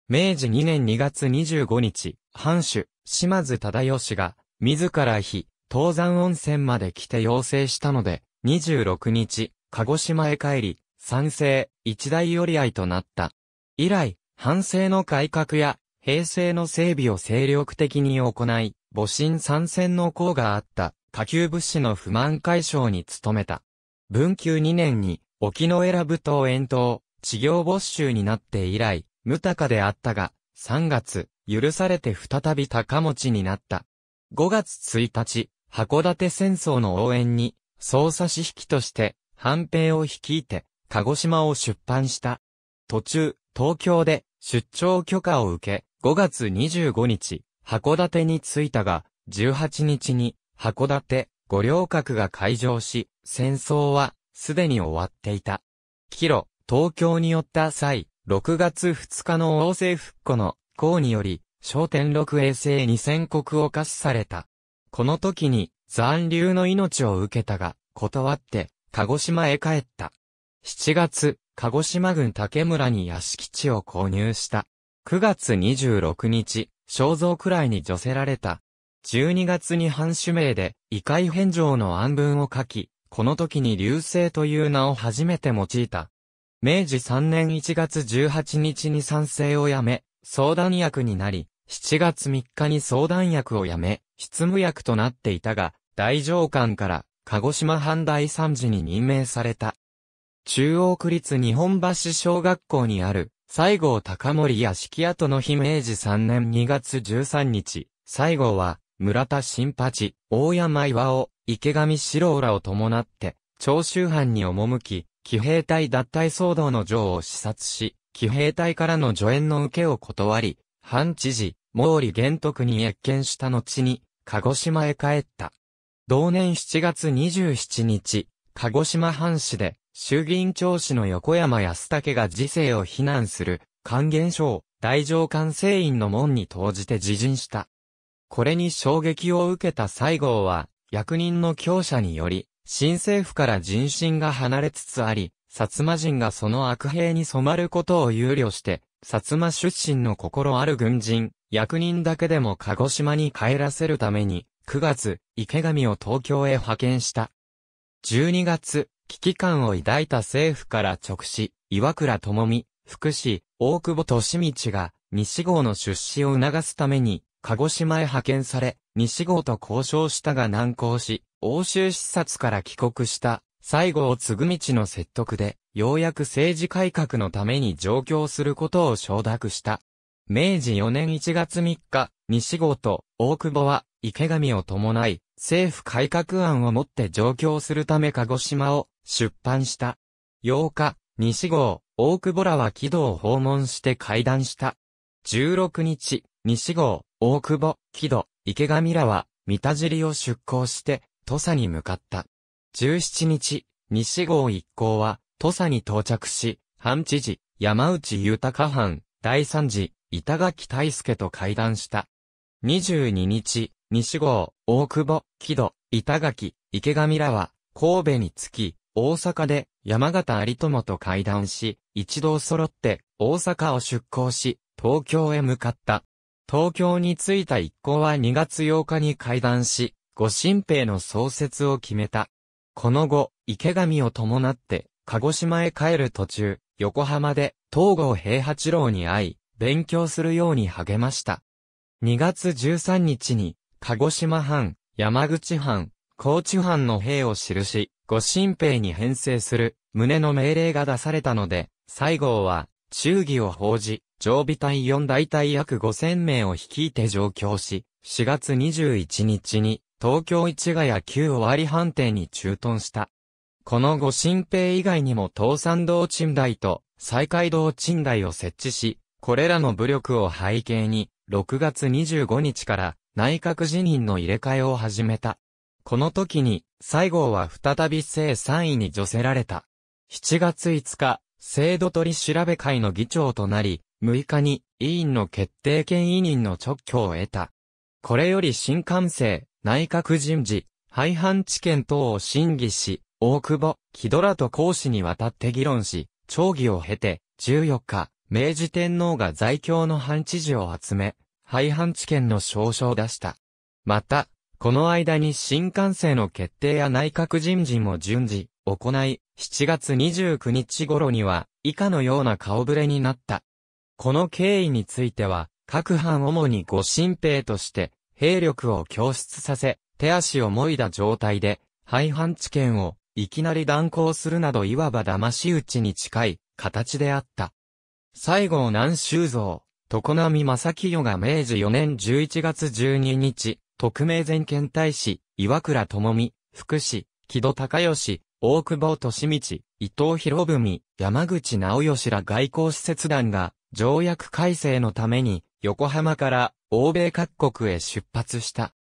明治2年2月25日、藩主、島津忠義が、自ら日、東山温泉まで来て要請したので、26日、鹿児島へ帰り、賛成、一大寄り合いとなった。以来、反省の改革や、平成の整備を精力的に行い、母親参戦の功があった、下級物資の不満解消に努めた。文久2年に、沖永良部島遠島、地行没収になって以来、無高であったが、3月、許されて再び高持ちになった。5月1日、函館戦争の応援に、捜査指引として、藩兵を率いて、鹿児島を出版した。途中、東京で出張許可を受け、5月25日、函館に着いたが、18日に函館五稜郭が開場し、戦争はすでに終わっていた。帰路、東京に寄った際、6月2日の王政復古の項により、商店六衛星2000国を可視された。この時に残留の命を受けたが、断って鹿児島へ帰った。7月、鹿児島郡竹村に屋敷地を購入した。9月26日、肖像くらいに除せられた。12月に藩主名で、異界返上の暗文を書き、この時に流星という名を初めて用いた。明治3年1月18日に賛成を辞め、相談役になり、7月3日に相談役を辞め、執務役となっていたが、大上官から鹿児島藩第三次に任命された。中央区立日本橋小学校にある、西郷隆盛屋敷跡の日明治3年2月13日、西郷は、村田新八、大山岩尾、池上四郎らを伴って、長州藩に赴き、騎兵隊脱退騒動の城を視察し、騎兵隊からの助演の受けを断り、藩知事、毛利玄徳に謁見した後に、鹿児島へ帰った。同年7月27日、鹿児島藩市で、衆議院長子の横山康武が時世を非難する、還元省、大上官制院の門に投じて自陣した。これに衝撃を受けた西郷は、役人の強者により、新政府から人心が離れつつあり、薩摩人がその悪兵に染まることを憂慮して、薩摩出身の心ある軍人、役人だけでも鹿児島に帰らせるために、9月、池上を東京へ派遣した。12月、危機感を抱いた政府から直視、岩倉智美、福祉、大久保利道が、西郷の出資を促すために、鹿児島へ派遣され、西郷と交渉したが難航し、欧州視察から帰国した、西郷嗣道の説得で、ようやく政治改革のために上京することを承諾した。明治4年1月3日、西郷と大久保は池上を伴い、政府改革案をもって上京するため鹿児島を出版した。8日、西郷、大久保らは木戸を訪問して会談した。16日、西郷、大久保、木戸、池上らは、三田尻を出港して、土佐に向かった。17日、西郷一行は、土佐に到着し、藩知事、山内豊藩、第三次、板垣大輔と会談した。22日、西郷、大久保、木戸、板垣、池上らは、神戸に着き、大阪で山形有友と会談し、一同揃って大阪を出港し、東京へ向かった。東京に着いた一行は2月8日に会談し、ご神兵の創設を決めた。この後、池上を伴って、鹿児島へ帰る途中、横浜で東郷平八郎に会い、勉強するように励ました。2月13日に鹿児島藩、山口藩、高知藩の兵を記し、御神兵に編成する、旨の命令が出されたので、西郷は、忠義を報じ、常備隊4大隊約5000名を率いて上京し、4月21日に、東京市ヶ谷旧わり判定に駐屯した。この御神兵以外にも東山道鎮台と西海道鎮台を設置し、これらの武力を背景に、6月25日から内閣辞任の入れ替えを始めた。この時に、西郷は再び正3位に除せられた。7月5日、制度取り調べ会の議長となり、6日に委員の決定権委任の直挙を得た。これより新幹線、内閣人事、廃藩置県等を審議し、大久保、木戸らと講師にわたって議論し、町議を経て、14日、明治天皇が在京の藩知事を集め、廃藩置県の証書を出した。また、この間に新幹線の決定や内閣人事も順次行い、7月29日頃には以下のような顔ぶれになった。この経緯については、各藩主にご新兵として、兵力を供出させ、手足をもいだ状態で、廃藩置県をいきなり断行するなどいわば騙し討ちに近い形であった。西郷南修造、常波正清が明治4年11月12日、特命全権大使、岩倉智美、福士、木戸孝義、大久保利道、伊藤博文、山口直義ら外交使節団が、条約改正のために、横浜から欧米各国へ出発した。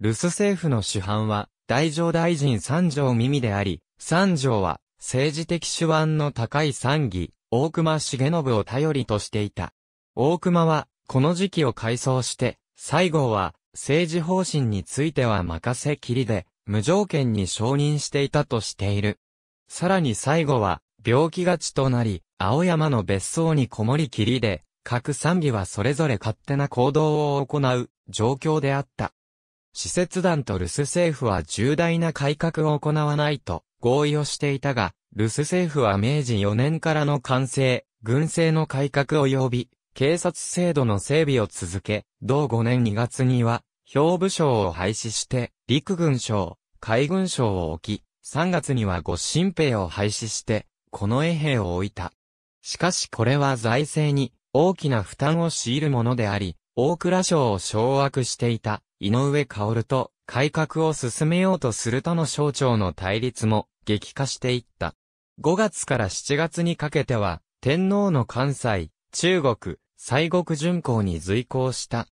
留守政府の主犯は、大乗大臣三条耳であり、三条は、政治的手腕の高い三義、大隈重信を頼りとしていた。大熊は、この時期を改装して、西郷は、政治方針については任せきりで、無条件に承認していたとしている。さらに最後は、病気がちとなり、青山の別荘にこもりきりで、各賛美はそれぞれ勝手な行動を行う状況であった。使節団と留守政府は重大な改革を行わないと合意をしていたが、留守政府は明治4年からの完成、軍政の改革及び警察制度の整備を続け、同5年2月には、兵部省を廃止して、陸軍省、海軍省を置き、3月には五新兵を廃止して、この衛兵を置いた。しかしこれは財政に大きな負担を強いるものであり、大蔵省を掌握していた井上薫と改革を進めようとするとの省庁の対立も激化していった。5月から7月にかけては、天皇の関西、中国、西国巡航に随行した。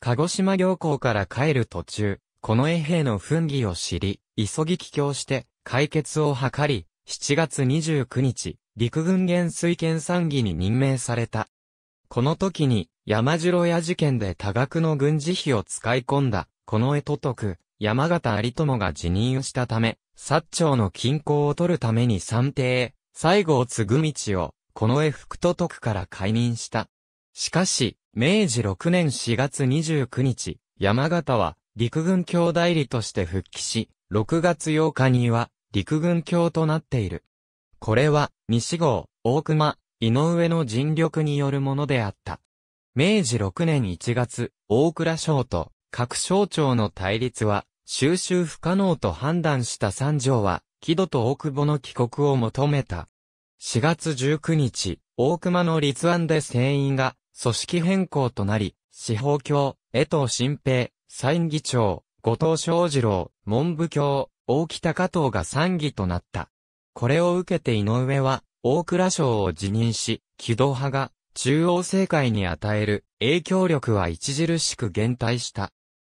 鹿児島行港から帰る途中、この衛兵の奮議を知り、急ぎ帰郷して解決を図り、7月29日、陸軍元帥権参議に任命された。この時に、山城屋事件で多額の軍事費を使い込んだ、この都督、山形有友が辞任したため、薩長の均衡を取るために三帝、西郷継ぐ道を、この副福都督から解任した。しかし、明治6年4月29日、山形は陸軍協代理として復帰し、6月8日には陸軍協となっている。これは、西郷、大熊、井上の尽力によるものであった。明治6年1月、大倉省と各省庁の対立は、収集不可能と判断した三条は、木戸と大久保の帰国を求めた。4月19日、大熊の立案で船員が組織変更となり、司法教、江藤新平、参議長、後藤昌二郎、文部教、大木加藤が参議となった。これを受けて井上は、大倉省を辞任し、軌道派が中央政界に与える影響力は著しく減退した。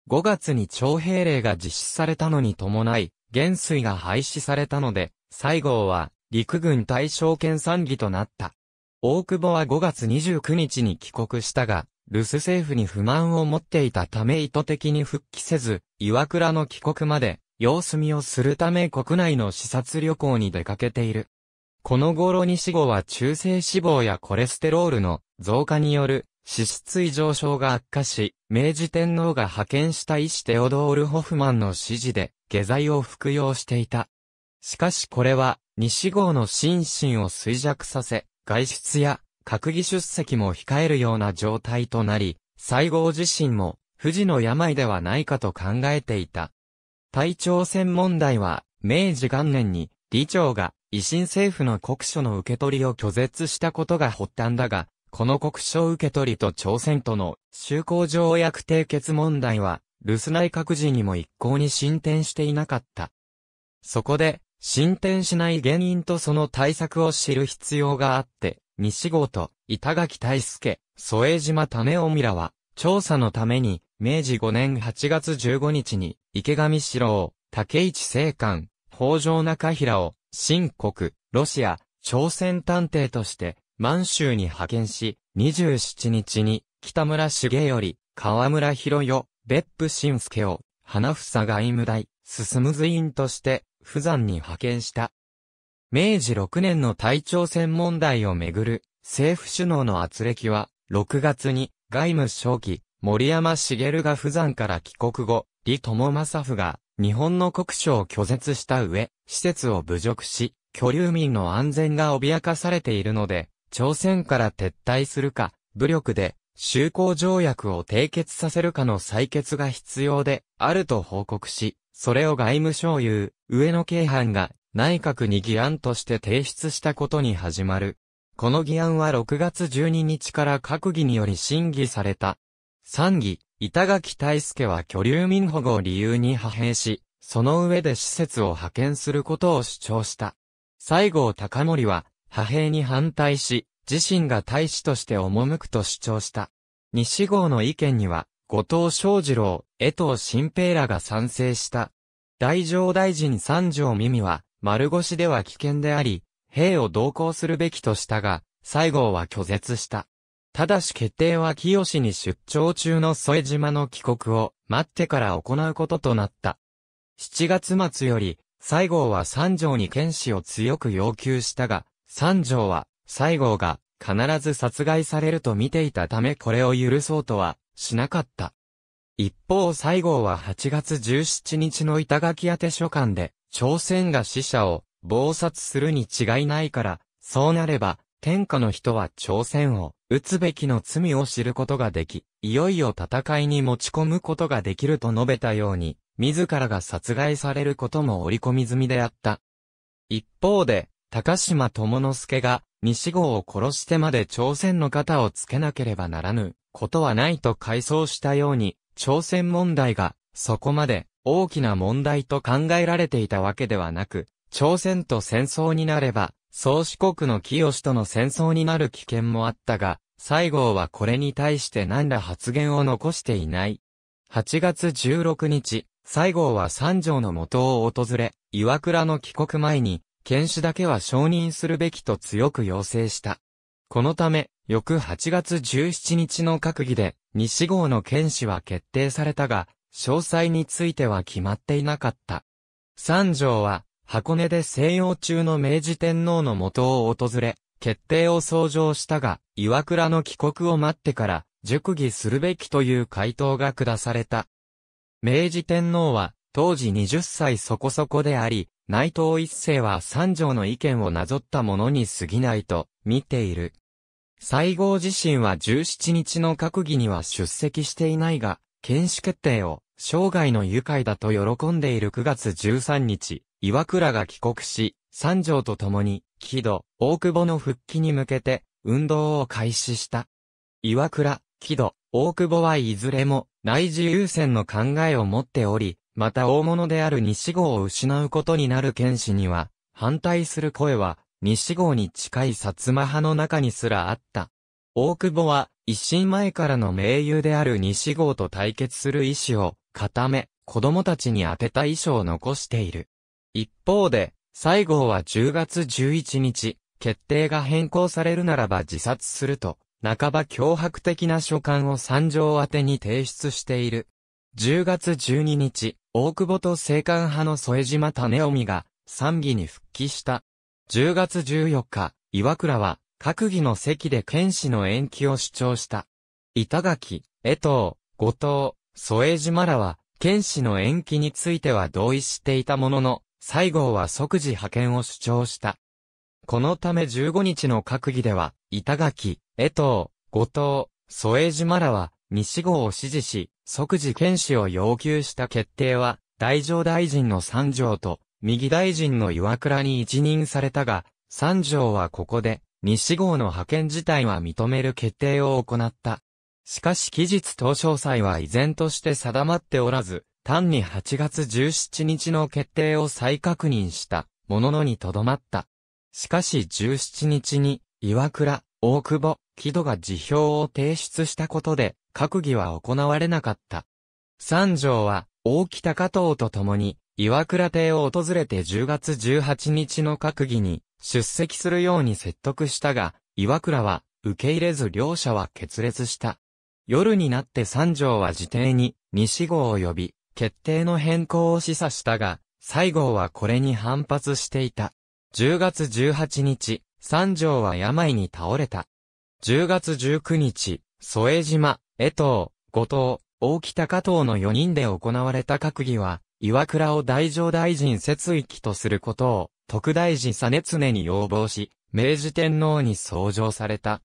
5月に徴兵令が実施されたのに伴い、元帥が廃止されたので、西郷は陸軍大将権参議となった。大久保は5月29日に帰国したが、留守政府に不満を持っていたため意図的に復帰せず、岩倉の帰国まで、様子見をするため国内の視察旅行に出かけている。この頃に死後は中性脂肪やコレステロールの増加による脂質異常症が悪化し、明治天皇が派遣した医師テオドール・ホフマンの指示で下剤を服用していた。しかしこれは、西郷の心身を衰弱させ、外出や閣議出席も控えるような状態となり、西郷自身も富士の病ではないかと考えていた。対朝鮮問題は、明治元年に、李朝が維新政府の国書の受け取りを拒絶したことが発端だが、この国書受け取りと朝鮮との修好条約締結問題は、留守内閣時にも一向に進展していなかった。そこで、進展しない原因とその対策を知る必要があって、西郷と板垣大輔、添江島種臣らは、調査のために、明治5年8月15日に、池上四郎、竹市聖官、北条中平を、新国、ロシア、朝鮮探偵として、満州に派遣し、27日に、北村重頼、河村博代、別府新介を、花房外務大、進む随員として、富山に派遣した。明治6年の対朝鮮問題をめぐる政府首脳の圧力は、6月に外務省規。森山茂が富山から帰国後、李智政府が日本の国書を拒絶した上、施設を侮辱し、居留民の安全が脅かされているので、朝鮮から撤退するか、武力で就航条約を締結させるかの採決が必要であると報告し、それを外務省有、上野慶藩が内閣に議案として提出したことに始まる。この議案は6月12日から閣議により審議された。参議、板垣大輔は居留民保護を理由に派兵し、その上で施設を派遣することを主張した。西郷隆盛は、派兵に反対し、自身が大使として赴くと主張した。西郷の意見には、後藤昌二郎、江藤新平らが賛成した。大乗大臣三条耳は、丸腰では危険であり、兵を同行するべきとしたが、西郷は拒絶した。ただし決定は清に出張中の添島の帰国を待ってから行うこととなった。7月末より、西郷は三条に剣士を強く要求したが、三条は西郷が必ず殺害されると見ていたためこれを許そうとはしなかった。一方西郷は8月17日の板垣宛て書簡で、朝鮮が死者を謀殺するに違いないから、そうなれば、天下の人は朝鮮を撃つべきの罪を知ることができ、いよいよ戦いに持ち込むことができると述べたように、自らが殺害されることも織り込み済みであった。一方で、高島智之助が西郷を殺してまで朝鮮の肩をつけなければならぬことはないと回想したように、朝鮮問題がそこまで大きな問題と考えられていたわけではなく、朝鮮と戦争になれば、宗主国の清との戦争になる危険もあったが、西郷はこれに対して何ら発言を残していない。8月16日、西郷は三条の元を訪れ、岩倉の帰国前に、検視だけは承認するべきと強く要請した。このため、翌8月17日の閣議で、西郷の検視は決定されたが、詳細については決まっていなかった。三条は、箱根で西洋中の明治天皇の元を訪れ、決定を創上したが、岩倉の帰国を待ってから、熟議するべきという回答が下された。明治天皇は、当時20歳そこそこであり、内藤一世は三条の意見をなぞったものに過ぎないと見ている。西郷自身は17日の閣議には出席していないが、検視決定を生涯の愉快だと喜んでいる9月13日、岩倉が帰国し、三条と共に、木戸、大久保の復帰に向けて、運動を開始した。岩倉、木戸、大久保はいずれも、内需優先の考えを持っており、また大物である西郷を失うことになる剣士には、反対する声は、西郷に近い薩摩派の中にすらあった。大久保は、一心前からの盟友である西郷と対決する意志を、固め、子供たちに当てた遺書を残している。一方で、西郷は10月11日、決定が変更されるならば自殺すると、半ば脅迫的な書簡を三条宛に提出している。10月12日、大久保と生還派の添島種臣が参議に復帰した。10月14日、岩倉は、閣議の席で剣士の延期を主張した。板垣、江藤、後藤、添島らは、剣士の延期については同意していたものの、西郷は即時派遣を主張した。このため15日の閣議では、板垣、江藤、後藤、添島らは、西郷を支持し、即時検視を要求した決定は、大乗大臣の三条と、右大臣の岩倉に一任されたが、三条はここで、西郷の派遣自体は認める決定を行った。しかし期日当初祭は依然として定まっておらず、単に8月17日の決定を再確認したもののにとどまった。しかし17日に、岩倉、大久保、木戸が辞表を提出したことで、閣議は行われなかった。三条は、大北加藤と共に、岩倉邸を訪れて10月18日の閣議に出席するように説得したが、岩倉は受け入れず両者は決裂した。夜になって三条は自邸に西郷を呼び、決定の変更を示唆したが、西郷はこれに反発していた。10月18日、三条は病に倒れた。10月19日、添島、江藤、後藤、大北加藤の4人で行われた閣議は、岩倉を大乗大臣設域とすることを、特大寺実常に要望し、明治天皇に創上された。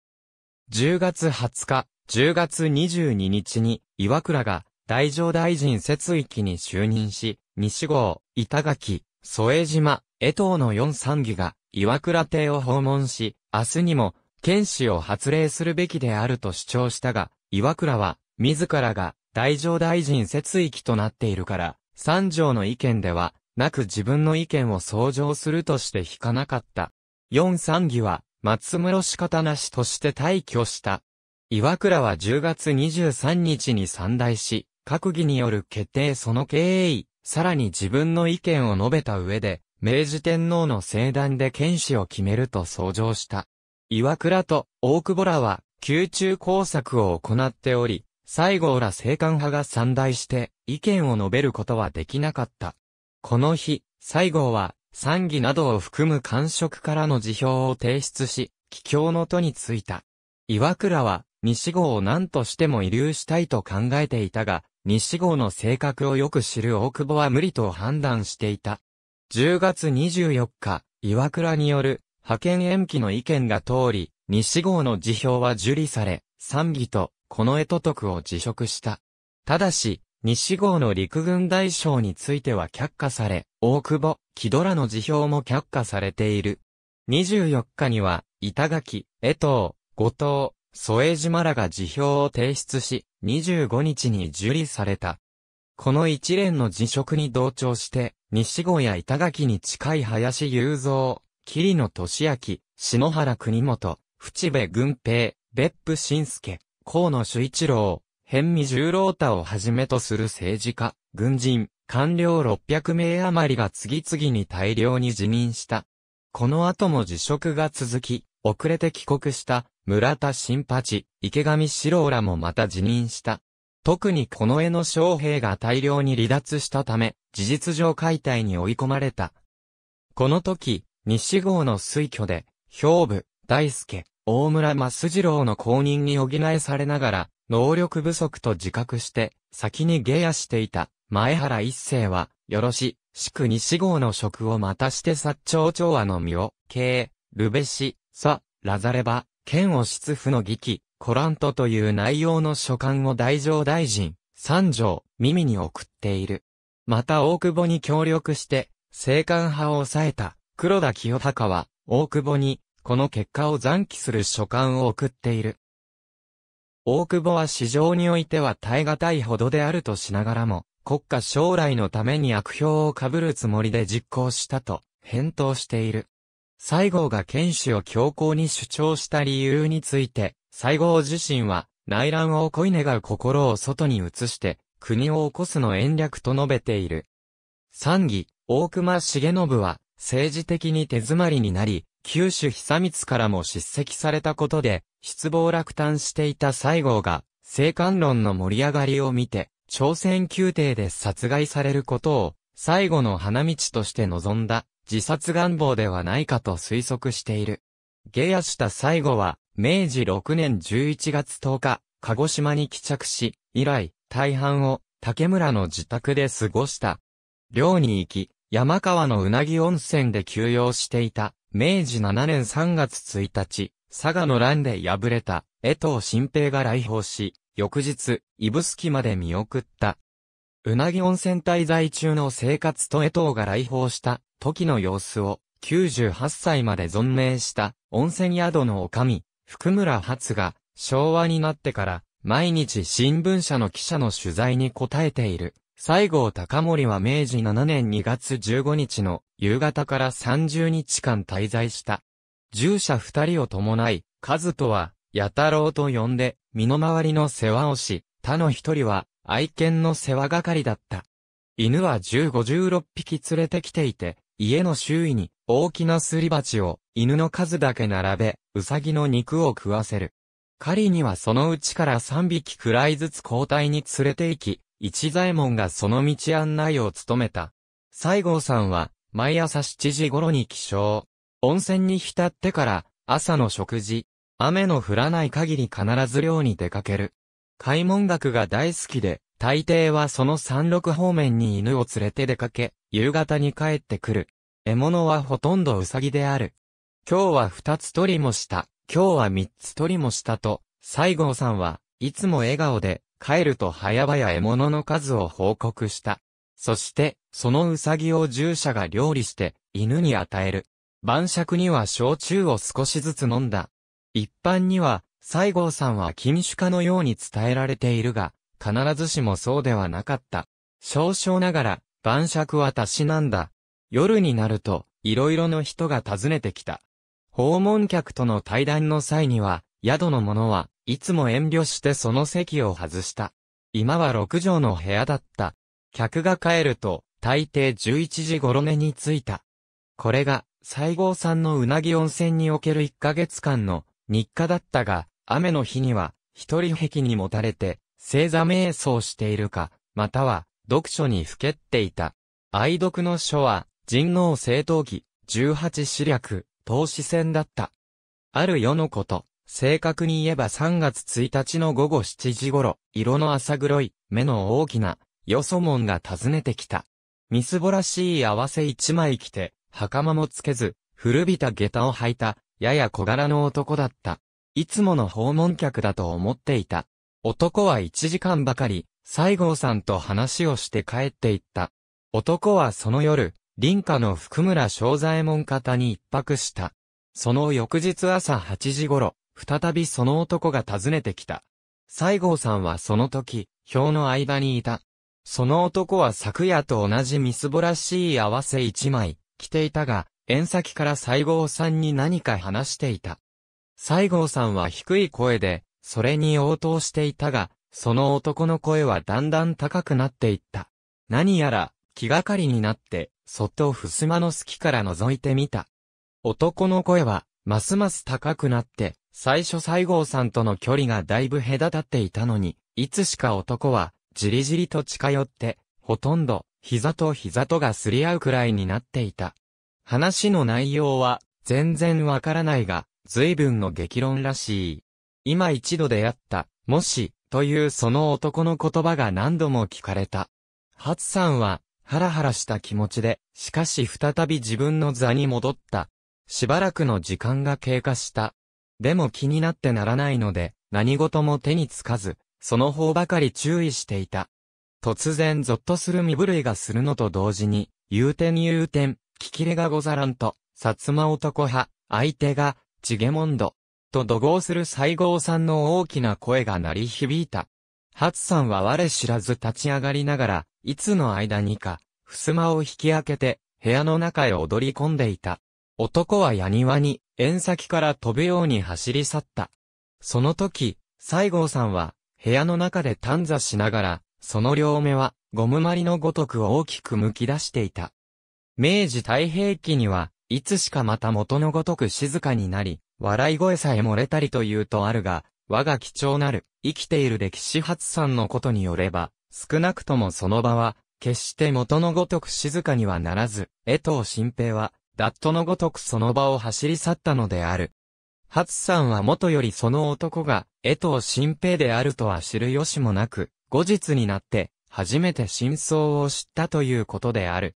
10月20日、10月22日に、岩倉が、大乗大臣設域に就任し、西郷、板垣、添島、江藤の4参議が、岩倉邸を訪問し、明日にも、剣士を発令するべきであると主張したが、岩倉は、自らが、大乗大臣説域となっているから、三条の意見では、なく自分の意見を相乗するとして引かなかった。四三義は、松室仕方なしとして退去した。岩倉は10月23日に散大し、閣議による決定その経緯、さらに自分の意見を述べた上で、明治天皇の聖壇で剣士を決めると相乗した。岩倉と大久保らは宮中工作を行っており、西郷ら政官派が散大して意見を述べることはできなかった。この日、西郷は、参議などを含む官職からの辞表を提出し、帰郷の途についた。岩倉は、西郷を何としても遺留したいと考えていたが、西郷の性格をよく知る大久保は無理と判断していた。10月24日、岩倉による派遣延期の意見が通り、西郷の辞表は受理され、参議と、近衛都督を辞職した。ただし、西郷の陸軍大将については却下され、大久保、木戸らの辞表も却下されている。24日には、板垣、江藤、後藤、添江島らが辞表を提出し、25日に受理された。この一連の辞職に同調して、西郷や板垣に近い林雄三、桐野俊明、篠原国本、淵部軍平、別府晋介、河野主一郎、辺見十郎太をはじめとする政治家、軍人、官僚600名余りが次々に大量に辞任した。この後も辞職が続き、遅れて帰国した村田新八、池上四郎らもまた辞任した。特にこの絵の将兵が大量に離脱したため、事実上解体に追い込まれた。この時、西郷の推挙で、兵部、大輔、大村増次郎の公認に補えされながら、能力不足と自覚して、先に下野していた、前原一世は、よろし、四宿四号の職をまたして薩長長和の身を、経、営、ルベシ、サ、ラザレバ、剣を執府の義記、コラントという内容の書簡を大乗大臣、三条、耳に送っている。また大久保に協力して、青官派を抑えた、黒田清隆は、大久保に、この結果を残記する書簡を送っている。大久保は市場においては耐え難いほどであるとしながらも、国家将来のために悪評を被るつもりで実行したと、返答している。西郷が剣士を強硬に主張した理由について、西郷自身は、内乱を恋願う心を外に移して、国を起こすの延略と述べている。三義、大隈重信は、政治的に手詰まりになり、九州久光からも叱責されたことで、失望落胆していた西郷が、生還論の盛り上がりを見て、朝鮮宮廷で殺害されることを、最後の花道として望んだ、自殺願望ではないかと推測している。下野した西郷は、明治6年11月10日、鹿児島に帰着し、以来、大半を、竹村の自宅で過ごした。寮に行き、山川のうなぎ温泉で休養していた、明治7年3月1日、佐賀の乱で敗れた、江藤新平が来訪し、翌日、指宿まで見送った。うなぎ温泉滞在中の生活と江藤が来訪した時の様子を98歳まで存命した温泉宿の女将、福村初が昭和になってから毎日新聞社の記者の取材に答えている。西郷隆盛は明治7年2月15日の夕方から30日間滞在した。従者二人を伴い、和人は、八太郎と呼んで、身の回りの世話をし、他の一人は、愛犬の世話係だった。犬は1516匹連れてきていて、家の周囲に大きなすり鉢を犬の数だけ並べ、うさぎの肉を食わせる。狩りにはそのうちから3匹くらいずつ交代に連れて行き、一左衛門がその道案内を務めた。西郷さんは毎朝7時頃に起床。温泉に浸ってから朝の食事。雨の降らない限り必ず寮に出かける。買い物学が大好きで、大抵はその山麓方面に犬を連れて出かけ、夕方に帰ってくる。獲物はほとんどウサギである。今日は二つ取りもした。今日は三つ取りもしたと、西郷さんはいつも笑顔で帰ると早々獲物の数を報告した。そしてそのうさぎを従者が料理して、犬に与える。晩酌には焼酎を少しずつ飲んだ。一般には、西郷さんは禁酒家のように伝えられているが、必ずしもそうではなかった。少々ながら、晩酌はたしなんだ。夜になると、いろいろの人が訪ねてきた。訪問客との対談の際には、宿の者はいつも遠慮してその席を外した。今は六畳の部屋だった。客が帰ると、大抵11時頃寝に着いた。これが、西郷さんのうなぎ温泉における1ヶ月間の日課だったが、雨の日には、一人壁にもたれて、正座瞑想しているか、または、読書にふけっていた。愛読の書は、人脳正当義、18四略、投資戦だった。ある世のこと、正確に言えば3月1日の午後7時頃、色の浅黒い、目の大きな、よそもんが訪ねてきた。みすぼらしい合わせ一枚着て、袴もつけず、古びた下駄を履いた、やや小柄の男だった。いつもの訪問客だと思っていた。男は1時間ばかり、西郷さんと話をして帰っていった。男はその夜、林家の福村正左衛門方に一泊した。その翌日朝8時頃、再びその男が訪ねてきた。西郷さんはその時、表の間にいた。その男は昨夜と同じみすぼらしい合わせ一枚、着ていたが、縁先から西郷さんに何か話していた。西郷さんは低い声で、それに応答していたが、その男の声はだんだん高くなっていった。何やら、気がかりになって、そっと襖の隙から覗いてみた。男の声は、ますます高くなって、最初西郷さんとの距離がだいぶ隔たっていたのに、いつしか男は、じりじりと近寄って、ほとんど、膝と膝とがすり合うくらいになっていた。話の内容は、全然わからないが、随分の激論らしい。今一度出会った、もし、というその男の言葉が何度も聞かれた。ハツさんは、ハラハラした気持ちで、しかし再び自分の座に戻った。しばらくの時間が経過した。でも気になってならないので、何事も手につかず、その方ばかり注意していた。突然ゾッとする身震いがするのと同時に、言うてん言うてん、聞きれがござらんと、薩摩男派、相手が、ちげもんど、と怒号する西郷さんの大きな声が鳴り響いた。初さんは我知らず立ち上がりながら、いつの間にか、襖を引き開けて、部屋の中へ踊り込んでいた。男は屋庭に、縁先から飛ぶように走り去った。その時、西郷さんは、部屋の中で短座しながら、その両目は、ゴムまりのごとく大きくむき出していた。明治太平記には、いつしかまた元のごとく静かになり、笑い声さえ漏れたりというとあるが、我が貴重なる、生きている歴史発んのことによれば、少なくともその場は、決して元のごとく静かにはならず、江藤新平は、ダットのごとくその場を走り去ったのである。初さんは元よりその男が、江藤新平であるとは知る由もなく、後日になって、初めて真相を知ったということである。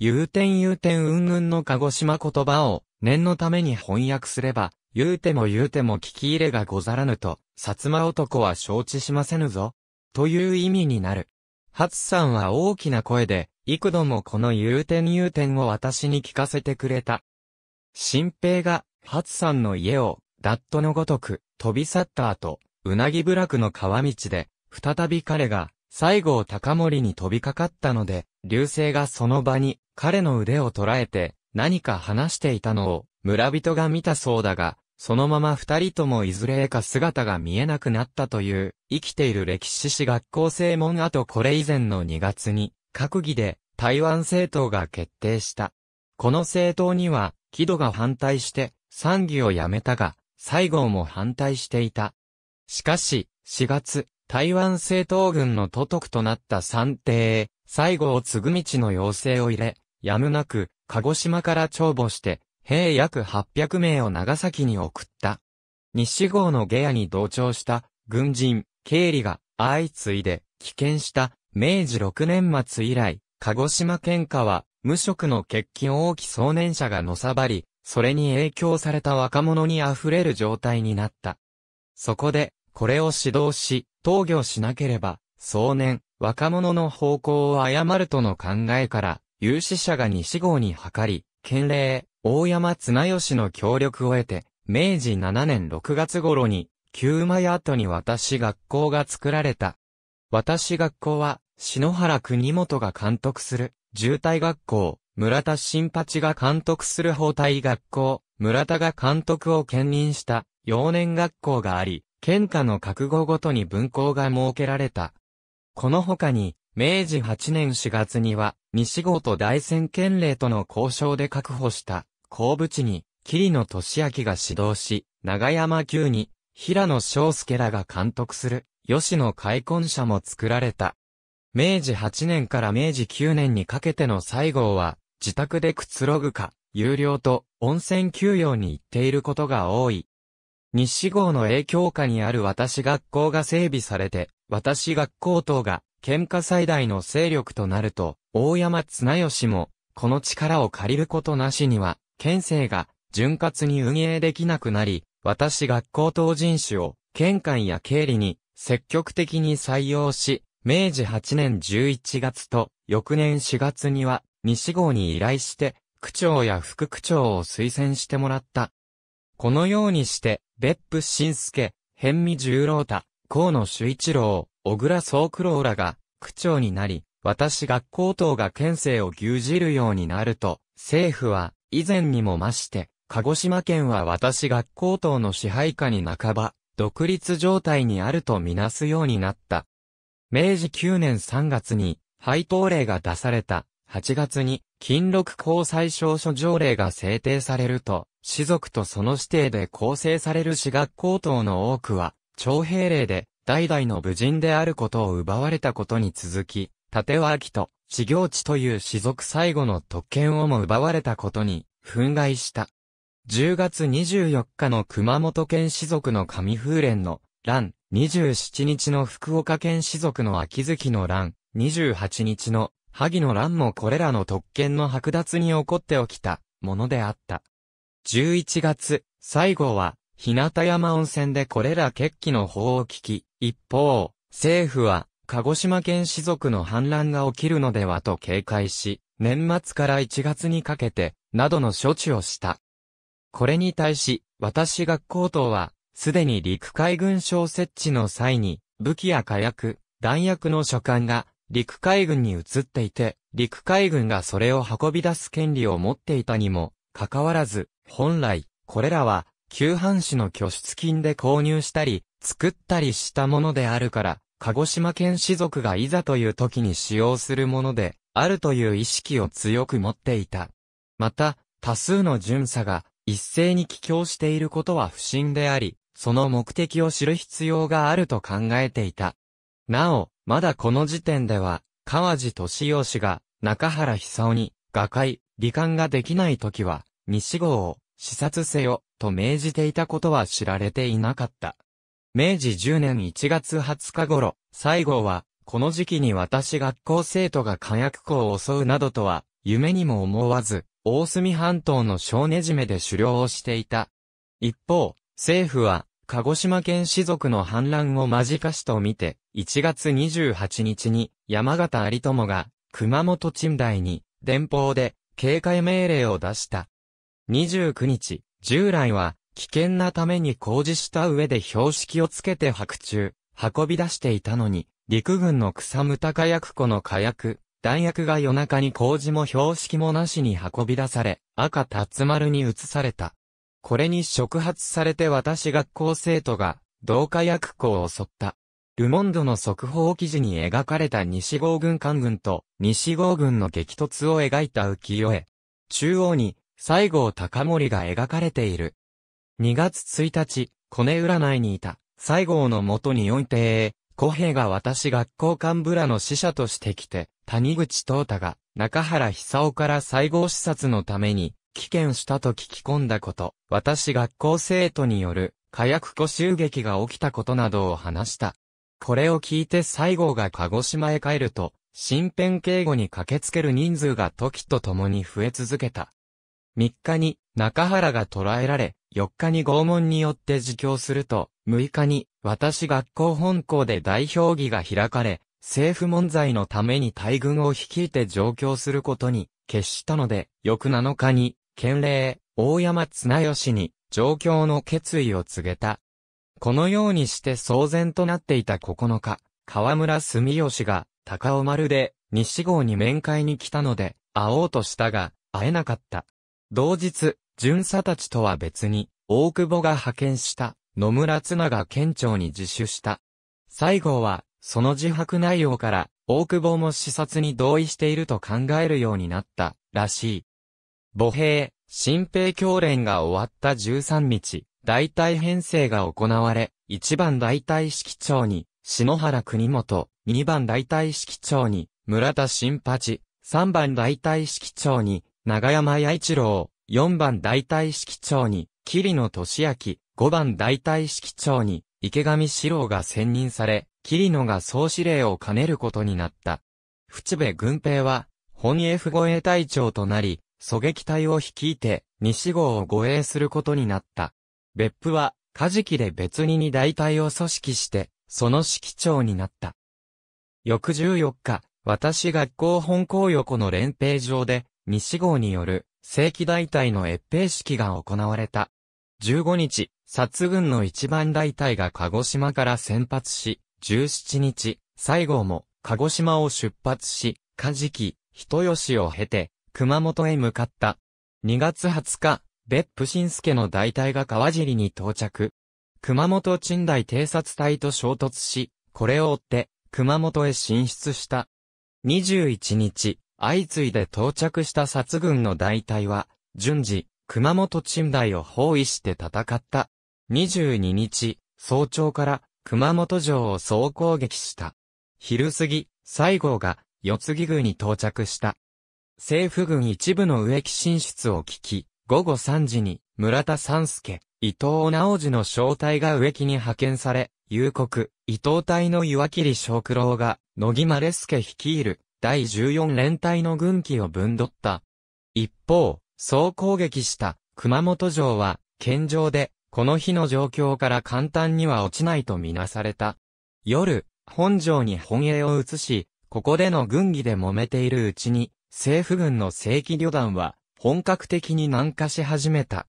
言うてん言うてんうんうんの鹿児島言葉を、念のために翻訳すれば、言うても言うても聞き入れがござらぬと、薩摩男は承知しませぬぞ。という意味になる。初さんは大きな声で、幾度もこの言うてん言うてんを私に聞かせてくれた。新平が、初さんの家を、ダットのごとく、飛び去った後、うなぎ部落の川道で、再び彼が、西郷隆盛に飛びかかったので、流星がその場に、彼の腕を捉えて、何か話していたのを、村人が見たそうだが、そのまま二人ともいずれか姿が見えなくなったという、生きている歴史史学校正門後これ以前の2月に、閣議で台湾政党が決定した。この政党には、木戸が反対して、参議を辞めたが、西郷も反対していた。しかし、4月、台湾政党軍の都督となった三帝、西郷嗣道の要請を入れ、やむなく、鹿児島から帳簿して、兵約800名を長崎に送った。西郷の下野に同調した軍人、経理が相次いで棄権した明治6年末以来、鹿児島県下は無職の欠勤多き壮年者がのさばり、それに影響された若者に溢れる状態になった。そこで、これを指導し、投業しなければ、壮年、若者の方向を誤るとの考えから、有志者が西郷に諮り、県令、大山綱吉の協力を得て、明治7年6月頃に、旧馬屋跡に私学校が作られた。私学校は、篠原国本が監督する、渋滞学校、村田新八が監督する包帯学校、村田が監督を兼任した幼年学校があり、県下の覚悟ごとに分校が設けられた。この他に、明治8年4月には、西郷と大仙県令との交渉で確保した、後部地に、桐野俊明が指導し、長山級に、平野翔介らが監督する、吉野開墾者も作られた。明治8年から明治9年にかけての西郷は、自宅でくつろぐか、有料と温泉休養に行っていることが多い。日誌号の影響下にある私学校が整備されて、私学校等が、喧嘩最大の勢力となると、大山綱吉も、この力を借りることなしには、県政が、潤滑に運営できなくなり、私学校等人種を、県間や経理に、積極的に採用し、明治8年11月と、翌年4月には、西郷に依頼して、区長や副区長を推薦してもらった。このようにして、別府新介、辺見十郎太、河野修一郎、小倉宗九郎らが、区長になり、私学校等が県政を牛耳るようになると、政府は、以前にも増して、鹿児島県は私学校等の支配下に半ば、独立状態にあるとみなすようになった。明治9年3月に、配当令が出された。8月に、金禄公最小書条例が制定されると、士族とその指定で構成される私学校等の多くは、徴兵令で、代々の武人であることを奪われたことに続き、立は秋と、始業地という士族最後の特権をも奪われたことに、憤慨した。10月24日の熊本県士族の上風連の乱、27日の福岡県士族の秋月の乱、28日の萩の乱もこれらの特権の剥奪に起こって起きたものであった。11月、最後は、日向山温泉でこれら決起の法を聞き、一方、政府は、鹿児島県士族の反乱が起きるのではと警戒し、年末から1月にかけて、などの処置をした。これに対し、私学校等は、すでに陸海軍省設置の際に、武器や火薬、弾薬の所管が、陸海軍に移っていて、陸海軍がそれを運び出す権利を持っていたにも、かかわらず、本来、これらは、旧藩士の拠出金で購入したり、作ったりしたものであるから、鹿児島県士族がいざという時に使用するもので、あるという意識を強く持っていた。また、多数の巡査が、一斉に帰郷していることは不審であり、その目的を知る必要があると考えていた。なお、まだこの時点では、川地敏氏が、中原久夫に、画界、罹患ができない時は、西郷を、視察せよ、と命じていたことは知られていなかった。明治10年1月20日頃、西郷は、この時期に私学校生徒が火薬庫を襲うなどとは、夢にも思わず、大隅半島の小ねじめで狩猟をしていた。一方、政府は、鹿児島県士族の反乱を間近しと見て、1月28日に山形有友が熊本鎮台に電報で警戒命令を出した。29日、従来は危険なために工事した上で標識をつけて白昼、運び出していたのに、陸軍の草むた火薬庫の火薬、弾薬が夜中に工事も標識もなしに運び出され、赤辰丸に移された。これに触発されて私学校生徒が、同火薬庫を襲った。ルモンドの速報記事に描かれた西郷軍艦軍と西郷軍の激突を描いた浮世絵。中央に西郷隆盛が描かれている。2月1日、コネ占いにいた西郷の元において、小平が私学校幹部らの使者として来て、谷口東太が中原久夫から西郷視察のために、危険したと聞き込んだこと、私学校生徒による火薬庫襲撃が起きたことなどを話した。これを聞いて西郷が鹿児島へ帰ると、新編警護に駆けつける人数が時と共に増え続けた。3日に中原が捕らえられ、4日に拷問によって自供すると、6日に私学校本校で代表議が開かれ、政府問題のために大軍を率いて上京することに決したので、翌7日に、県令、大山綱吉に上京の決意を告げた。このようにして騒然となっていた9日、河村住吉が、高尾丸で、西郷に面会に来たので、会おうとしたが、会えなかった。同日、巡査たちとは別に、大久保が派遣した、野村綱が県庁に自首した。西郷は、その自白内容から、大久保も視察に同意していると考えるようになった、らしい。母兵、新兵教練が終わった13日、大隊編成が行われ、1番隊指式長に、篠原国元、2番隊指式長に、村田新八、3番隊指式長に、長山八一郎、4番隊指式長に、桐野俊明、5番隊指式長に、池上志郎が選任され、桐野が総司令を兼ねることになった。淵部軍平は、本 F 護衛隊長となり、狙撃隊を率いて、西郷を護衛することになった。別府は、カジキで別に二大隊を組織して、その指揮長になった。翌14日、私学校本校横の連兵場で、西郷による、正規大隊の越兵式が行われた。15日、殺軍の一番大隊が鹿児島から先発し、17日、西郷も、鹿児島を出発し、カジキ、人吉を経て、熊本へ向かった。2月20日、別府新助の大隊が川尻に到着。熊本鎮大偵察隊と衝突し、これを追って熊本へ進出した。21日、相次いで到着した殺軍の大隊は、順次、熊本鎮大を包囲して戦った。22日、早朝から熊本城を総攻撃した。昼過ぎ、西郷が四次軍宮に到着した。政府軍一部の植木進出を聞き、午後3時に、村田三助、伊藤直次の小隊が植木に派遣され、夕刻、伊藤隊の岩切正九郎が、野木丸助率いる、第14連隊の軍機をぶんどった。一方、総攻撃した熊本城は、県城で、この日の状況から簡単には落ちないとみなされた。夜、本城に本営を移し、ここでの軍議で揉めているうちに、政府軍の正規旅団は、本格的に南下し始めた。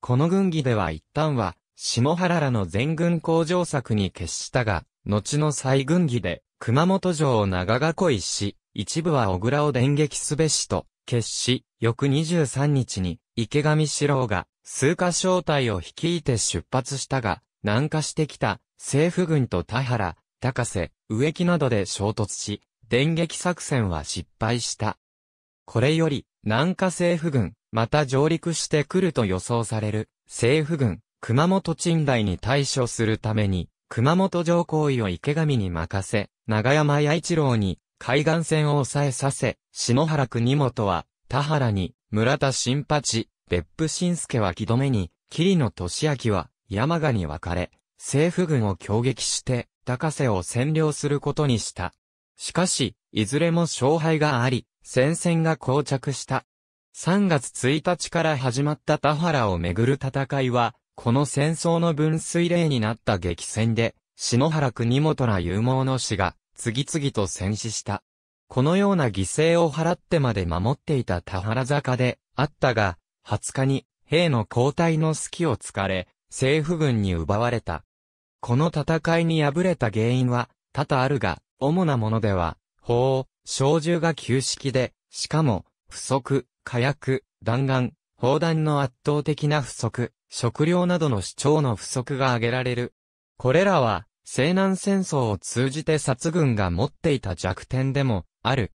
この軍議では一旦は、下原らの全軍工場策に決したが、後の再軍議で、熊本城を長囲いし、一部は小倉を電撃すべしと、決し、翌23日に、池上四郎が、数箇小隊を率いて出発したが、南下してきた、政府軍と田原、高瀬、植木などで衝突し、電撃作戦は失敗した。これより、南下政府軍、また上陸してくると予想される、政府軍、熊本鎮台に対処するために、熊本城行為を池上に任せ、長山八一郎に、海岸線を抑えさせ、篠原国本は、田原に、村田新八、別府新助は木止めに、桐野俊明は、山賀に分かれ、政府軍を攻撃して、高瀬を占領することにした。しかし、いずれも勝敗があり、戦線が膠着した。3月1日から始まった田原をめぐる戦いは、この戦争の分水嶺になった激戦で、篠原国元ら有望の死が、次々と戦死した。このような犠牲を払ってまで守っていた田原坂で、あったが、20日に、兵の交代の隙を突かれ、政府軍に奪われた。この戦いに敗れた原因は、多々あるが、主なものでは、法、小銃が旧式で、しかも、不足、火薬、弾丸、砲弾の圧倒的な不足、食料などの主張の不足が挙げられる。これらは、西南戦争を通じて殺軍が持っていた弱点でも、ある。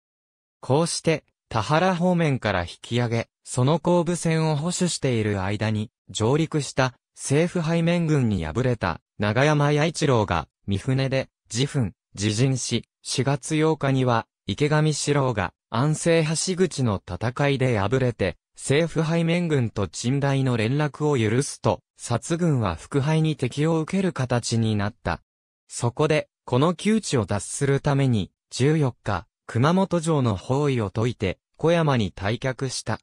こうして、田原方面から引き上げ、その後部戦を保守している間に、上陸した政府背面軍に敗れた長山弥一郎が、三船で、自噴、自陣し、4月8日には池上四郎が安政橋口の戦いで敗れて、政府背面軍と陳大の連絡を許すと、殺軍は副敗に敵を受ける形になった。そこで、この窮地を脱するために、14日、熊本城の包囲を解いて、小山に退却した。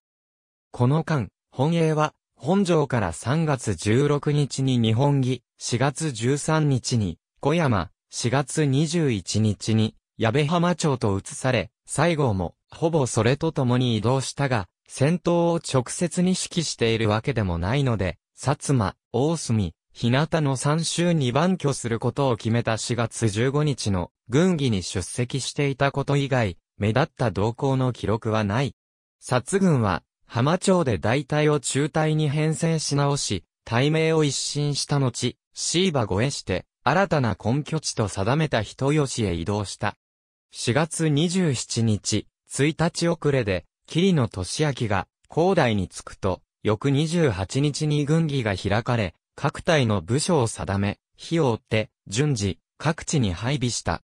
この間、本営は、本城から3月16日に日本儀、4月13日に、小山、4月21日に、矢部浜町と移され、西郷も、ほぼそれと共に移動したが、戦闘を直接に指揮しているわけでもないので、薩摩、大隅、日向の3州に番居することを決めた4月15日の軍議に出席していたこと以外、目立った動向の記録はない。薩軍は、浜町で大隊を中隊に編成し直し、隊名を一新した後、椎葉越えして、新たな根拠地と定めた人吉へ移動した。4月27日、1日遅れで、桐野俊明が、高台に着くと、翌28日に軍議が開かれ、各隊の部署を定め、火を追って、順次、各地に配備した。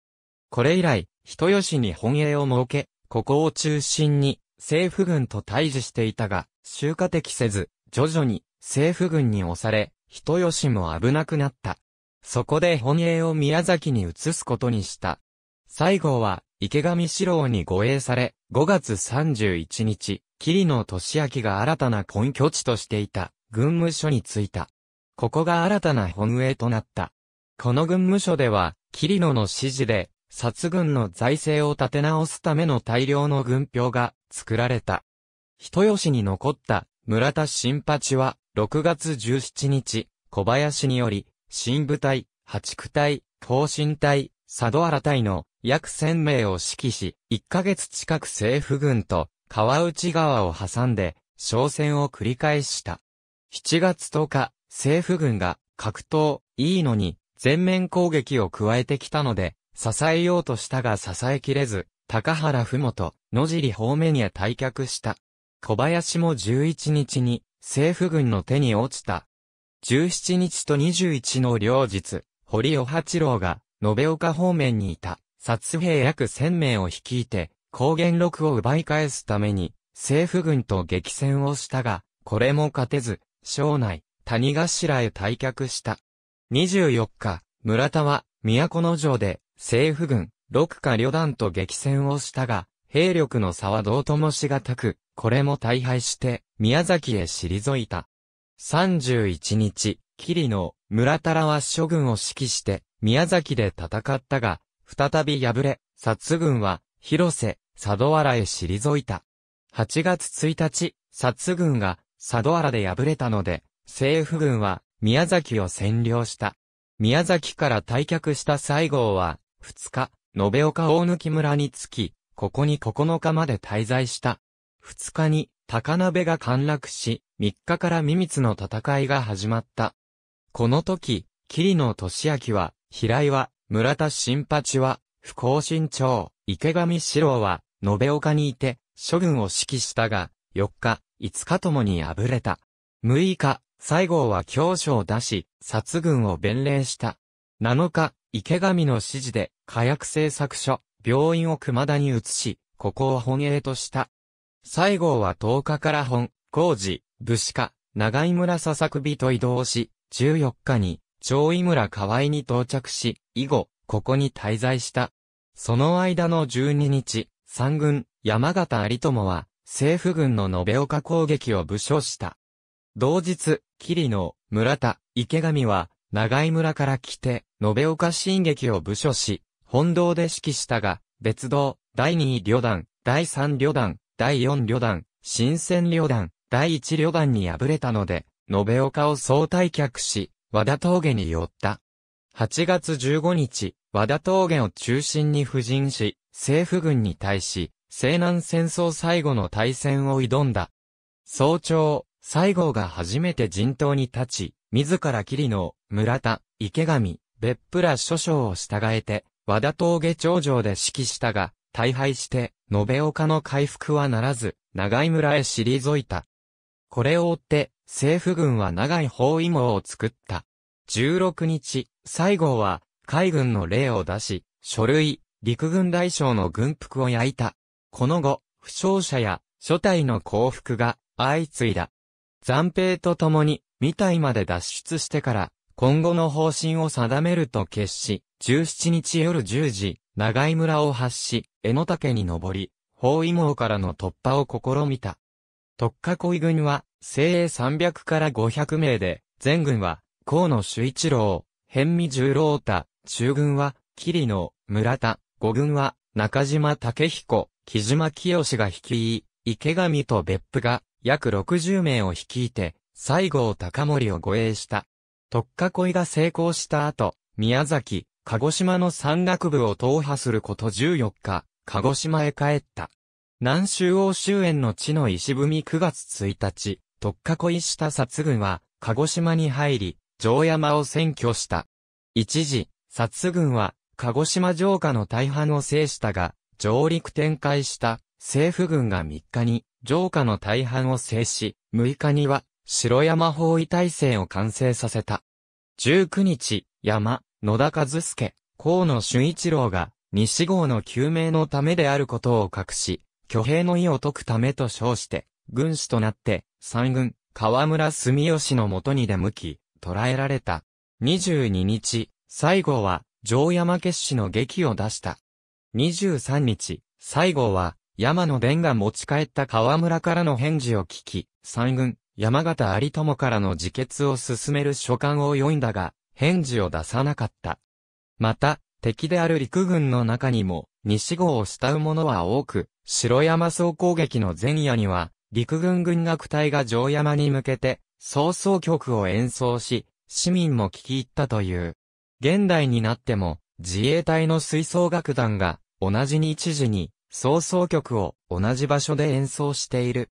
これ以来、人吉に本営を設け、ここを中心に、政府軍と対峙していたが、集荷的せず、徐々に、政府軍に押され、人吉も危なくなった。そこで本営を宮崎に移すことにした。西郷は、池上四郎に護衛され、5月31日、桐野俊明が新たな根拠地としていた、軍務所に着いた。ここが新たな本営となった。この軍務所では、桐野の指示で、殺軍の財政を立て直すための大量の軍票が作られた。人吉に残った村田新八は、6月17日、小林により、新部隊、八区隊、後進隊、佐渡原隊の約1000名を指揮し、1ヶ月近く政府軍と川内川を挟んで、商戦を繰り返した。7月10日、政府軍が格闘、いいのに、全面攻撃を加えてきたので、支えようとしたが支えきれず、高原ふもと、野尻方面へ退却した。小林も11日に、政府軍の手に落ちた。17日と21の両日、堀尾八郎が、延岡方面にいた。殺兵約千名を率いて、高原録を奪い返すために、政府軍と激戦をしたが、これも勝てず、省内、谷頭へ退却した。24日、村田は、都城で、政府軍、六か旅団と激戦をしたが、兵力の差はどうともしがたく、これも大敗して、宮崎へ退いた。31日、霧の、村田らは諸軍を指揮して、宮崎で戦ったが、再び敗れ、薩軍は、広瀬、佐渡原へ退いた。8月1日、薩軍が、佐渡原で敗れたので、政府軍は、宮崎を占領した。宮崎から退却した西郷は、2日、延岡大貫村に着き、ここに9日まで滞在した。2日に、高鍋が陥落し、3日から三密の戦いが始まった。この時、桐野俊明は、平井は、村田新八は、不幸身長、池上四郎は、延岡にいて、諸軍を指揮したが、4日、5日ともに敗れた。6日、西郷は教書を出し、殺軍を弁令した。7日、池上の指示で、火薬製作所、病院を熊田に移し、ここを本営とした。西郷は10日から本、工事、武士家、長井村佐作美と移動し、14日に、長井村河合に到着し、以後、ここに滞在した。その間の12日、三軍、山形有友は、政府軍の延岡攻撃を武将した。同日、桐野、村田、池上は、長井村から来て、延岡進撃を武将し、本堂で指揮したが、別道、第2旅団、第3旅団、第4旅団、新鮮旅団、第1旅団に敗れたので、延岡を総退却し、和田峠に寄った。8月15日、和田峠を中心に布陣し、政府軍に対し、西南戦争最後の大戦を挑んだ。早朝、西郷が初めて陣頭に立ち、自ら霧の、村田、池上、別府ら諸将を従えて、和田峠頂上で指揮したが、大敗して、延岡の回復はならず、長井村へ退いた。これを追って、政府軍は長い包囲網を作った。16日、西郷は海軍の例を出し、書類、陸軍大将の軍服を焼いた。この後、負傷者や書隊の降伏が相次いだ。暫兵と共に、未隊まで脱出してから、今後の方針を定めると決し、17日夜10時、長井村を発し、江ノ岳に登り、包囲網からの突破を試みた。特化恋軍は、精鋭300から500名で、全軍は、河野主一郎、辺見十郎太、中軍は、桐野、村田、五軍は、中島武彦、木島清が率い、池上と別府が、約60名を率いて、西郷隆盛を護衛した。特化恋が成功した後、宮崎、鹿児島の山岳部を踏破すること14日、鹿児島へ帰った。南州欧州園の地の石踏み9月1日、特化恋した薩軍は、鹿児島に入り、城山を占拠した。一時、薩軍は、鹿児島城下の大半を制したが、上陸展開した政府軍が3日に、城下の大半を制し、6日には、城山包囲体制を完成させた。19日、山、野田和助、河野俊一郎が、西郷の救命のためであることを隠し、挙兵の意を解くためと称して、軍師となって、三軍、河村住吉のもとに出向き、捕らえられた。22日、西郷は、城山決死の劇を出した。23日、西郷は、山の伝が持ち帰った河村からの返事を聞き、三軍、山形有友からの自決を進める書簡を読んだが、返事を出さなかった。また、敵である陸軍の中にも、西郷を慕う者は多く、白山総攻撃の前夜には、陸軍軍楽隊が城山に向けて、早々曲を演奏し、市民も聞き入ったという。現代になっても、自衛隊の吹奏楽団が、同じ日時に、早々曲を同じ場所で演奏している。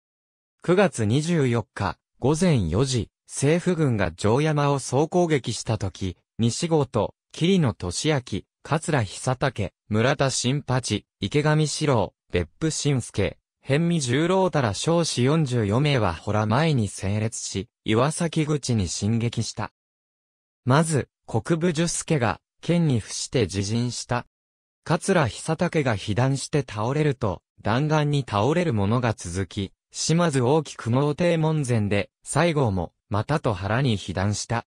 9月24日、午前4時、政府軍が城山を総攻撃した時、西郷と、桐野俊明、桂久武、村田新八、池上四郎、別府新介、辺見十郎太ら少子44名はほら前に整列し、岩崎口に進撃した。まず、国部十助が、剣に伏して自陣した。桂久武が被弾して倒れると、弾丸に倒れる者が続き、島津大きく毛、帝門前で、西郷も、またと腹に被弾した。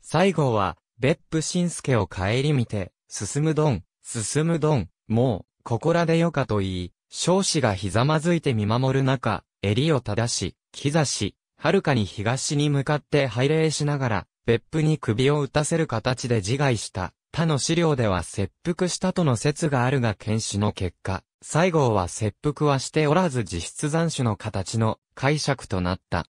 西郷は、別府新助を帰り見て、進むどん、進むどん、もう、ここらでよかと言い、少子がひざまずいて見守る中、襟を正し、木差し、はるかに東に向かって拝礼しながら、別府に首を打たせる形で自害した。他の資料では切腹したとの説があるが検視の結果、西郷は切腹はしておらず実質斬首の形の解釈となった。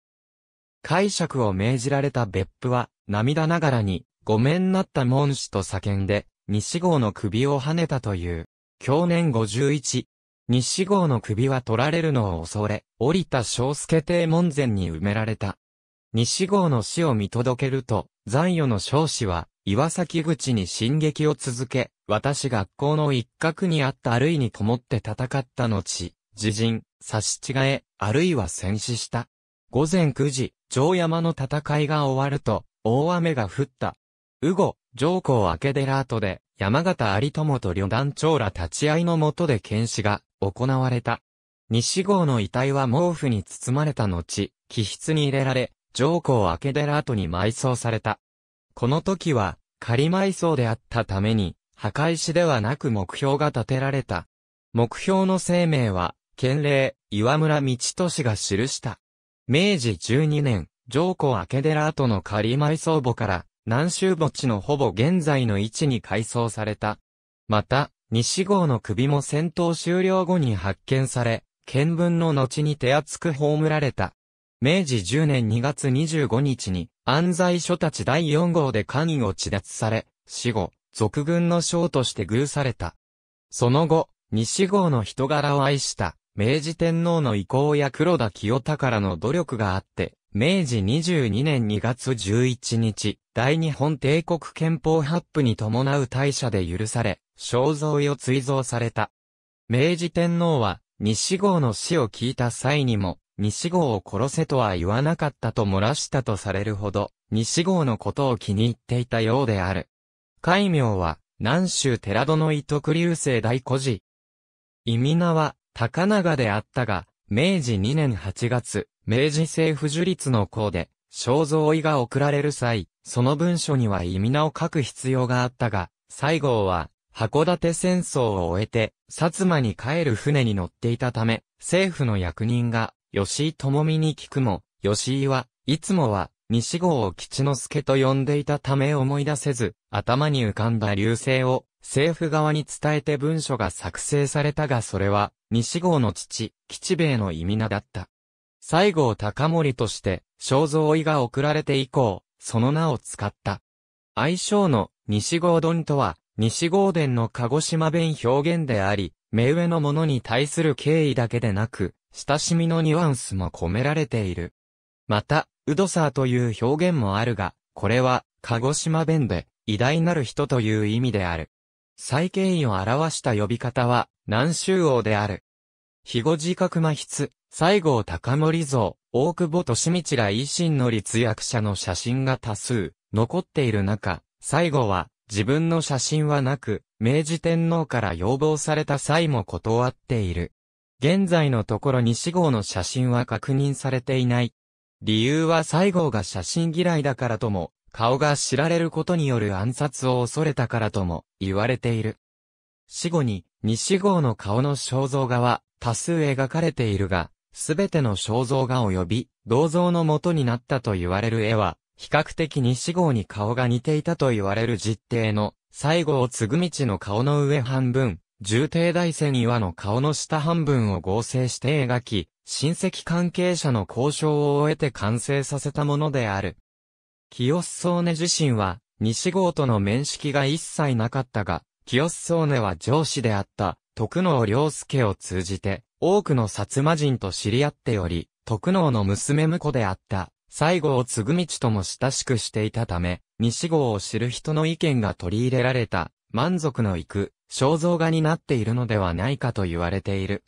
解釈を命じられた別府は、涙ながらに、ごめんなった門主と叫んで、西郷の首を跳ねたという。去年51。西郷の首は取られるのを恐れ、降りた小助帝門前に埋められた。西郷の死を見届けると、残余の少子は、岩崎口に進撃を続け、私学校の一角にあったあるいにこもって戦った後、自陣、差し違え、あるいは戦死した。午前9時、城山の戦いが終わると、大雨が降った。上皇明寺跡で、山形有友と旅団長ら立ち会いのもとで検視が行われた。西郷の遺体は毛布に包まれた後、気筆に入れられ、上皇明寺跡に埋葬された。この時は、仮埋葬であったために、墓石ではなく目標が立てられた。目標の生命は、県令、岩村道俊が記した。明治12年、上皇明寺跡の仮埋葬墓から、南州墓地のほぼ現在の位置に改装された。また、西郷の首も戦闘終了後に発見され、見聞の後に手厚く葬られた。明治10年2月25日に、安西諸たち第4号で官位を地脱され、死後、俗軍の将として偶された。その後、西郷の人柄を愛した、明治天皇の意向や黒田清宝の努力があって、明治22年2月11日、大日本帝国憲法発布に伴う大社で許され、肖像を追贈された。明治天皇は、西郷の死を聞いた際にも、西郷を殺せとは言わなかったと漏らしたとされるほど、西郷のことを気に入っていたようである。戒名は、南州寺殿伊徳流星大孤児。意味名は、高長であったが、明治2年8月、明治政府樹立の項で、肖像位が贈られる際、その文書には意味名を書く必要があったが、西郷は、函館戦争を終えて、薩摩に帰る船に乗っていたため、政府の役人が、吉井智美に聞くも、吉井は、いつもは、西郷を吉之助と呼んでいたため思い出せず、頭に浮かんだ流星を、政府側に伝えて文書が作成されたがそれは、西郷の父、吉兵衛の意味名だった。西郷隆盛として、肖像位が送られて以降、その名を使った。愛称の西郷どんとは、西郷殿の鹿児島弁表現であり、目上の者に対する敬意だけでなく、親しみのニュアンスも込められている。また、うどさーという表現もあるが、これは、鹿児島弁で、偉大なる人という意味である。最敬意を表した呼び方は、南州王である。肥後直魔筆、西郷隆盛像、大久保利道ら維新の立役者の写真が多数、残っている中、西郷は、自分の写真はなく、明治天皇から要望された際も断っている。現在のところ西郷の写真は確認されていない。理由は西郷が写真嫌いだからとも、顔が知られることによる暗殺を恐れたからとも、言われている。死後に、西郷の顔の肖像画は、多数描かれているが、すべての肖像画及び銅像の元になったと言われる絵は、比較的に郷に顔が似ていたと言われる実定の、西郷継ぐ道の顔の上半分、重帝大戦岩の顔の下半分を合成して描き、親戚関係者の交渉を終えて完成させたものである。清宗根自身は、西郷との面識が一切なかったが、清宗根は上司であった、徳能良介を通じて、多くの薩摩人と知り合っており、徳能の娘婿であった、西郷嗣道とも親しくしていたため、西郷を知る人の意見が取り入れられた、満足のいく、肖像画になっているのではないかと言われている。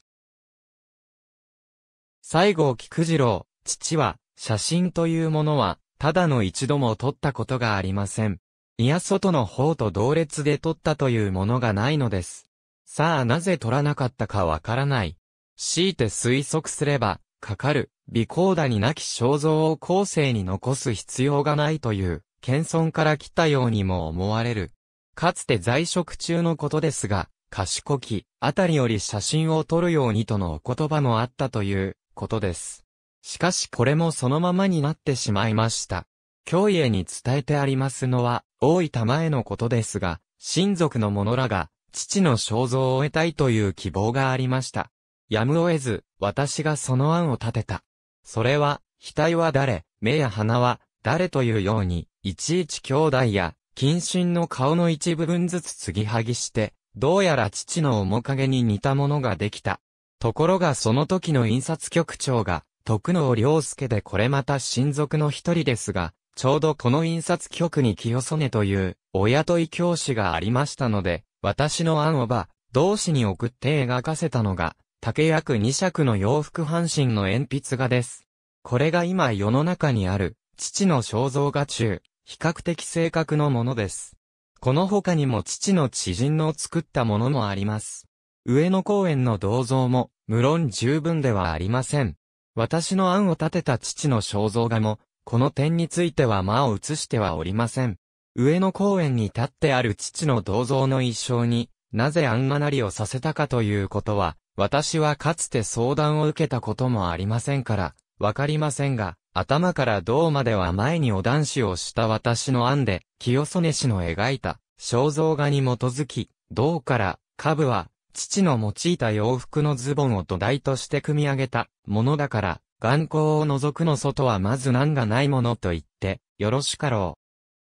西郷菊次郎、父は、写真というものは、ただの一度も撮ったことがありません。いや外の方と同列で撮ったというものがないのです。さあなぜ撮らなかったかわからない。強いて推測すれば、かかる、微光打になき肖像を後世に残す必要がないという、謙遜から来たようにも思われる。かつて在職中のことですが、賢き、あたりより写真を撮るようにとのお言葉もあったということです。しかしこれもそのままになってしまいました。教家に伝えてありますのは、大玉へのことですが、親族の者らが、父の肖像を得たいという希望がありました。やむを得ず、私がその案を立てた。それは、額は誰、目や鼻は、誰というように、いちいち兄弟や、近親の顔の一部分ずつ継ぎはぎして、どうやら父の面影に似たものができた。ところがその時の印刷局長が、徳能良介でこれまた親族の一人ですが、ちょうどこの印刷局に清曽根という、親とい教師がありましたので、私の案をば、同志に送って描かせたのが、竹約二尺の洋服半身の鉛筆画です。これが今世の中にある、父の肖像画中、比較的正確のものです。この他にも父の知人の作ったものもあります。上野公園の銅像も、無論十分ではありません。私の案を立てた父の肖像画も、この点については間を移してはおりません。上野公園に立ってある父の銅像の一生に、なぜ案がなりをさせたかということは、私はかつて相談を受けたこともありませんから、わかりませんが、頭から銅までは前にお男子をした私の案で、清曽根氏の描いた肖像画に基づき、銅から下部は、父の用いた洋服のズボンを土台として組み上げたものだから、眼光を覗くの外はまず難がないものと言って、よろしかろう。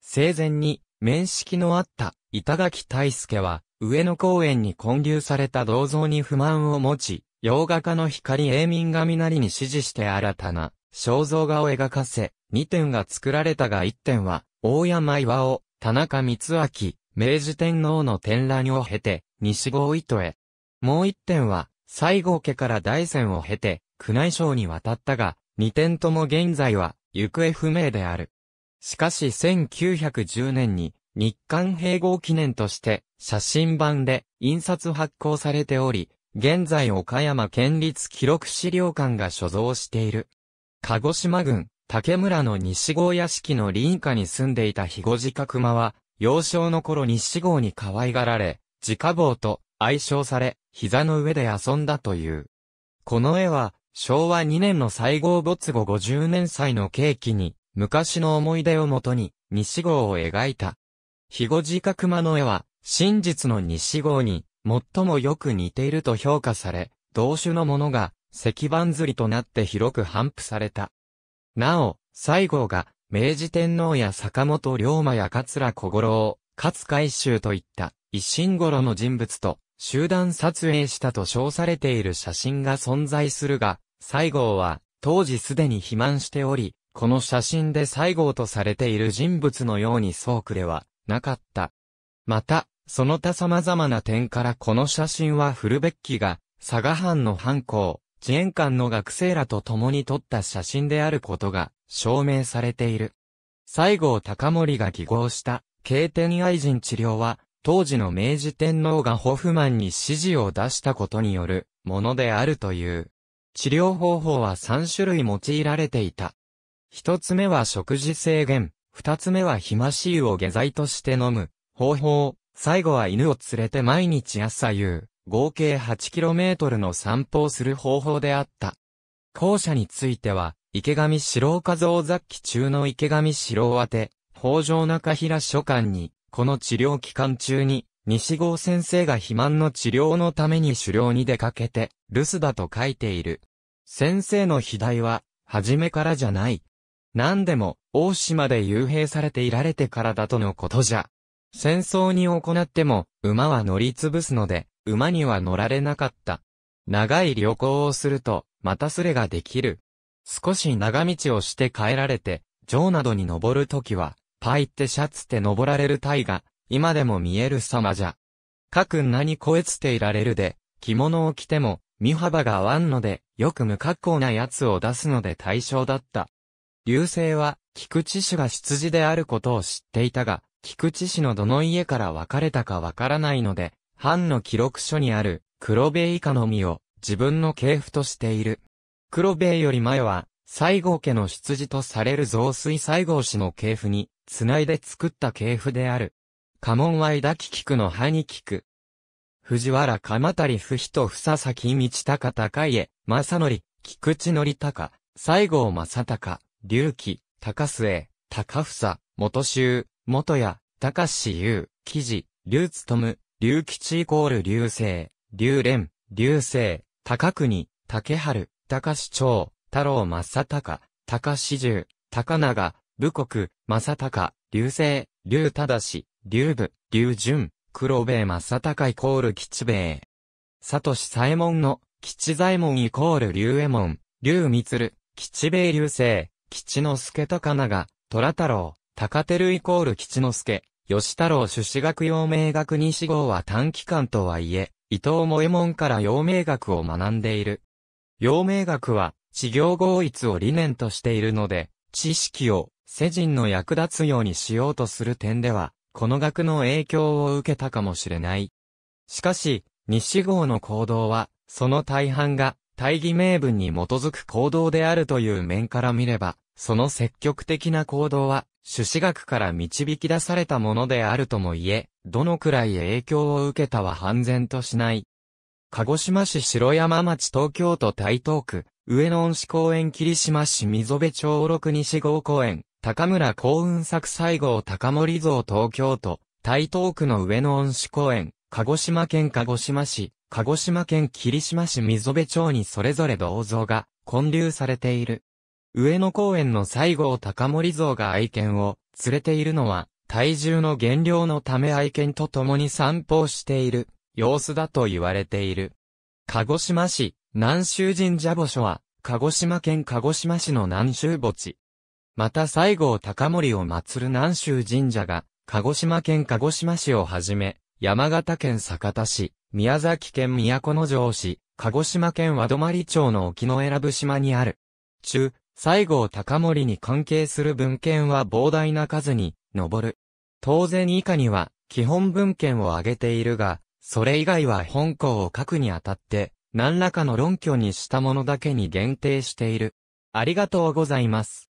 生前に、面識のあった、板垣大助は、上野公園に建立された銅像に不満を持ち、洋画家の光永民がみなりに指示して新たな肖像画を描かせ、2点が作られたが1点は、大山岩尾、田中光明、明治天皇の展覧を経て、西郷糸へ。もう1点は、西郷家から大山を経て、宮内省に渡ったが、2点とも現在は、行方不明である。しかし1910年に、日韓併合記念として写真版で印刷発行されており、現在岡山県立記録資料館が所蔵している。鹿児島郡竹村の西郷屋敷の林家に住んでいた肥後家熊は、幼少の頃西郷に可愛がられ、自家坊と愛称され、膝の上で遊んだという。この絵は、昭和2年の西郷没後50年祭のーキに、昔の思い出をもとに、西郷を描いた肥後クマの絵は、真実の西郷に、最もよく似ていると評価され、同種のものが、石板釣りとなって広く頒布された。なお、西郷が、明治天皇や坂本龍馬や桂小五郎、勝海舟といった、一心頃の人物と、集団撮影したと称されている写真が存在するが、西郷は、当時すでに肥満しており、この写真で西郷とされている人物のように宗区では、なかった。また、その他様々な点からこの写真はフルベッキが、佐賀藩の藩校、自演官の学生らと共に撮った写真であることが証明されている。西郷隆盛が記号した、経天愛人治療は、当時の明治天皇がホフマンに指示を出したことによるものであるという。治療方法は3種類用いられていた。一つ目は食事制限。二つ目はまし油を下剤として飲む方法。最後は犬を連れて毎日朝夕、合計 8km の散歩をする方法であった。後者については、池上四郎和夫雑記中の池上四郎宛て、北条中平書館に、この治療期間中に、西郷先生が肥満の治療のために狩猟に出かけて、留守だと書いている。先生の肥大は、初めからじゃない。何でも、大島で幽閉されていられてからだとのことじゃ。戦争に行っても、馬は乗り潰すので、馬には乗られなかった。長い旅行をすると、またすれができる。少し長道をして帰られて、城などに登るときは、パイってシャツって登られるタイが、今でも見える様じゃ。かくなにこえつていられるで、着物を着ても、身幅が合わんので、よく無格好なやつを出すので対象だった。流星は、菊池氏が出自であることを知っていたが、菊池氏のどの家から別れたかわからないので、藩の記録書にある、黒兵以下の実を、自分の系譜としている。黒兵より前は、西郷家の出自とされる増水西郷氏の系譜に、つないで作った系譜である。家紋は井田菊の葉に菊。藤原鎌足不と房崎道高高家、正則、菊池則高、西郷正高。隆起、高末、高房、元修、元谷、高志優、記事、隆つとむ、隆吉イコール隆星、隆連、隆星、高国、竹春、高志長、太郎正隆、高志重、高長、武国、正隆、隆星、隆忠、隆部、隆順、黒部正隆イコール吉兵衛。佐藤左衛門の、吉左衛門イコール龍右衛門、龍光、吉兵衛流星、吉之助高長、虎太郎、高照イコール吉之助、吉太郎朱子学陽明学西志号は短期間とはいえ、伊藤萌衛門から陽明学を学んでいる。陽明学は、治業合一を理念としているので、知識を、世人の役立つようにしようとする点では、この学の影響を受けたかもしれない。しかし、西号の行動は、その大半が、大義名分に基づく行動であるという面から見れば、その積極的な行動は、朱子学から導き出されたものであるとも言え、どのくらい影響を受けたは判然としない。鹿児島市城山町東京都台東区、上野恩師公園霧島市溝部町六西郷公園、高村幸雲作西郷高森像東京都、台東区の上野恩師公園、鹿児島県鹿児島市、鹿児島県霧島市溝部町にそれぞれ銅像が建立されている。上野公園の西郷隆盛像が愛犬を連れているのは、体重の減量のため愛犬と共に散歩をしている様子だと言われている。鹿児島市、南州神社墓所は、鹿児島県鹿児島市の南州墓地。また西郷隆盛を祀る南州神社が、鹿児島県鹿児島市をはじめ、山形県酒田市、宮崎県都城市、鹿児島県和泊町の沖永良部島にある。中、西郷隆盛に関係する文献は膨大な数に上る。当然以下には基本文献を挙げているが、それ以外は本校を書くにあたって、何らかの論拠にしたものだけに限定している。ありがとうございます。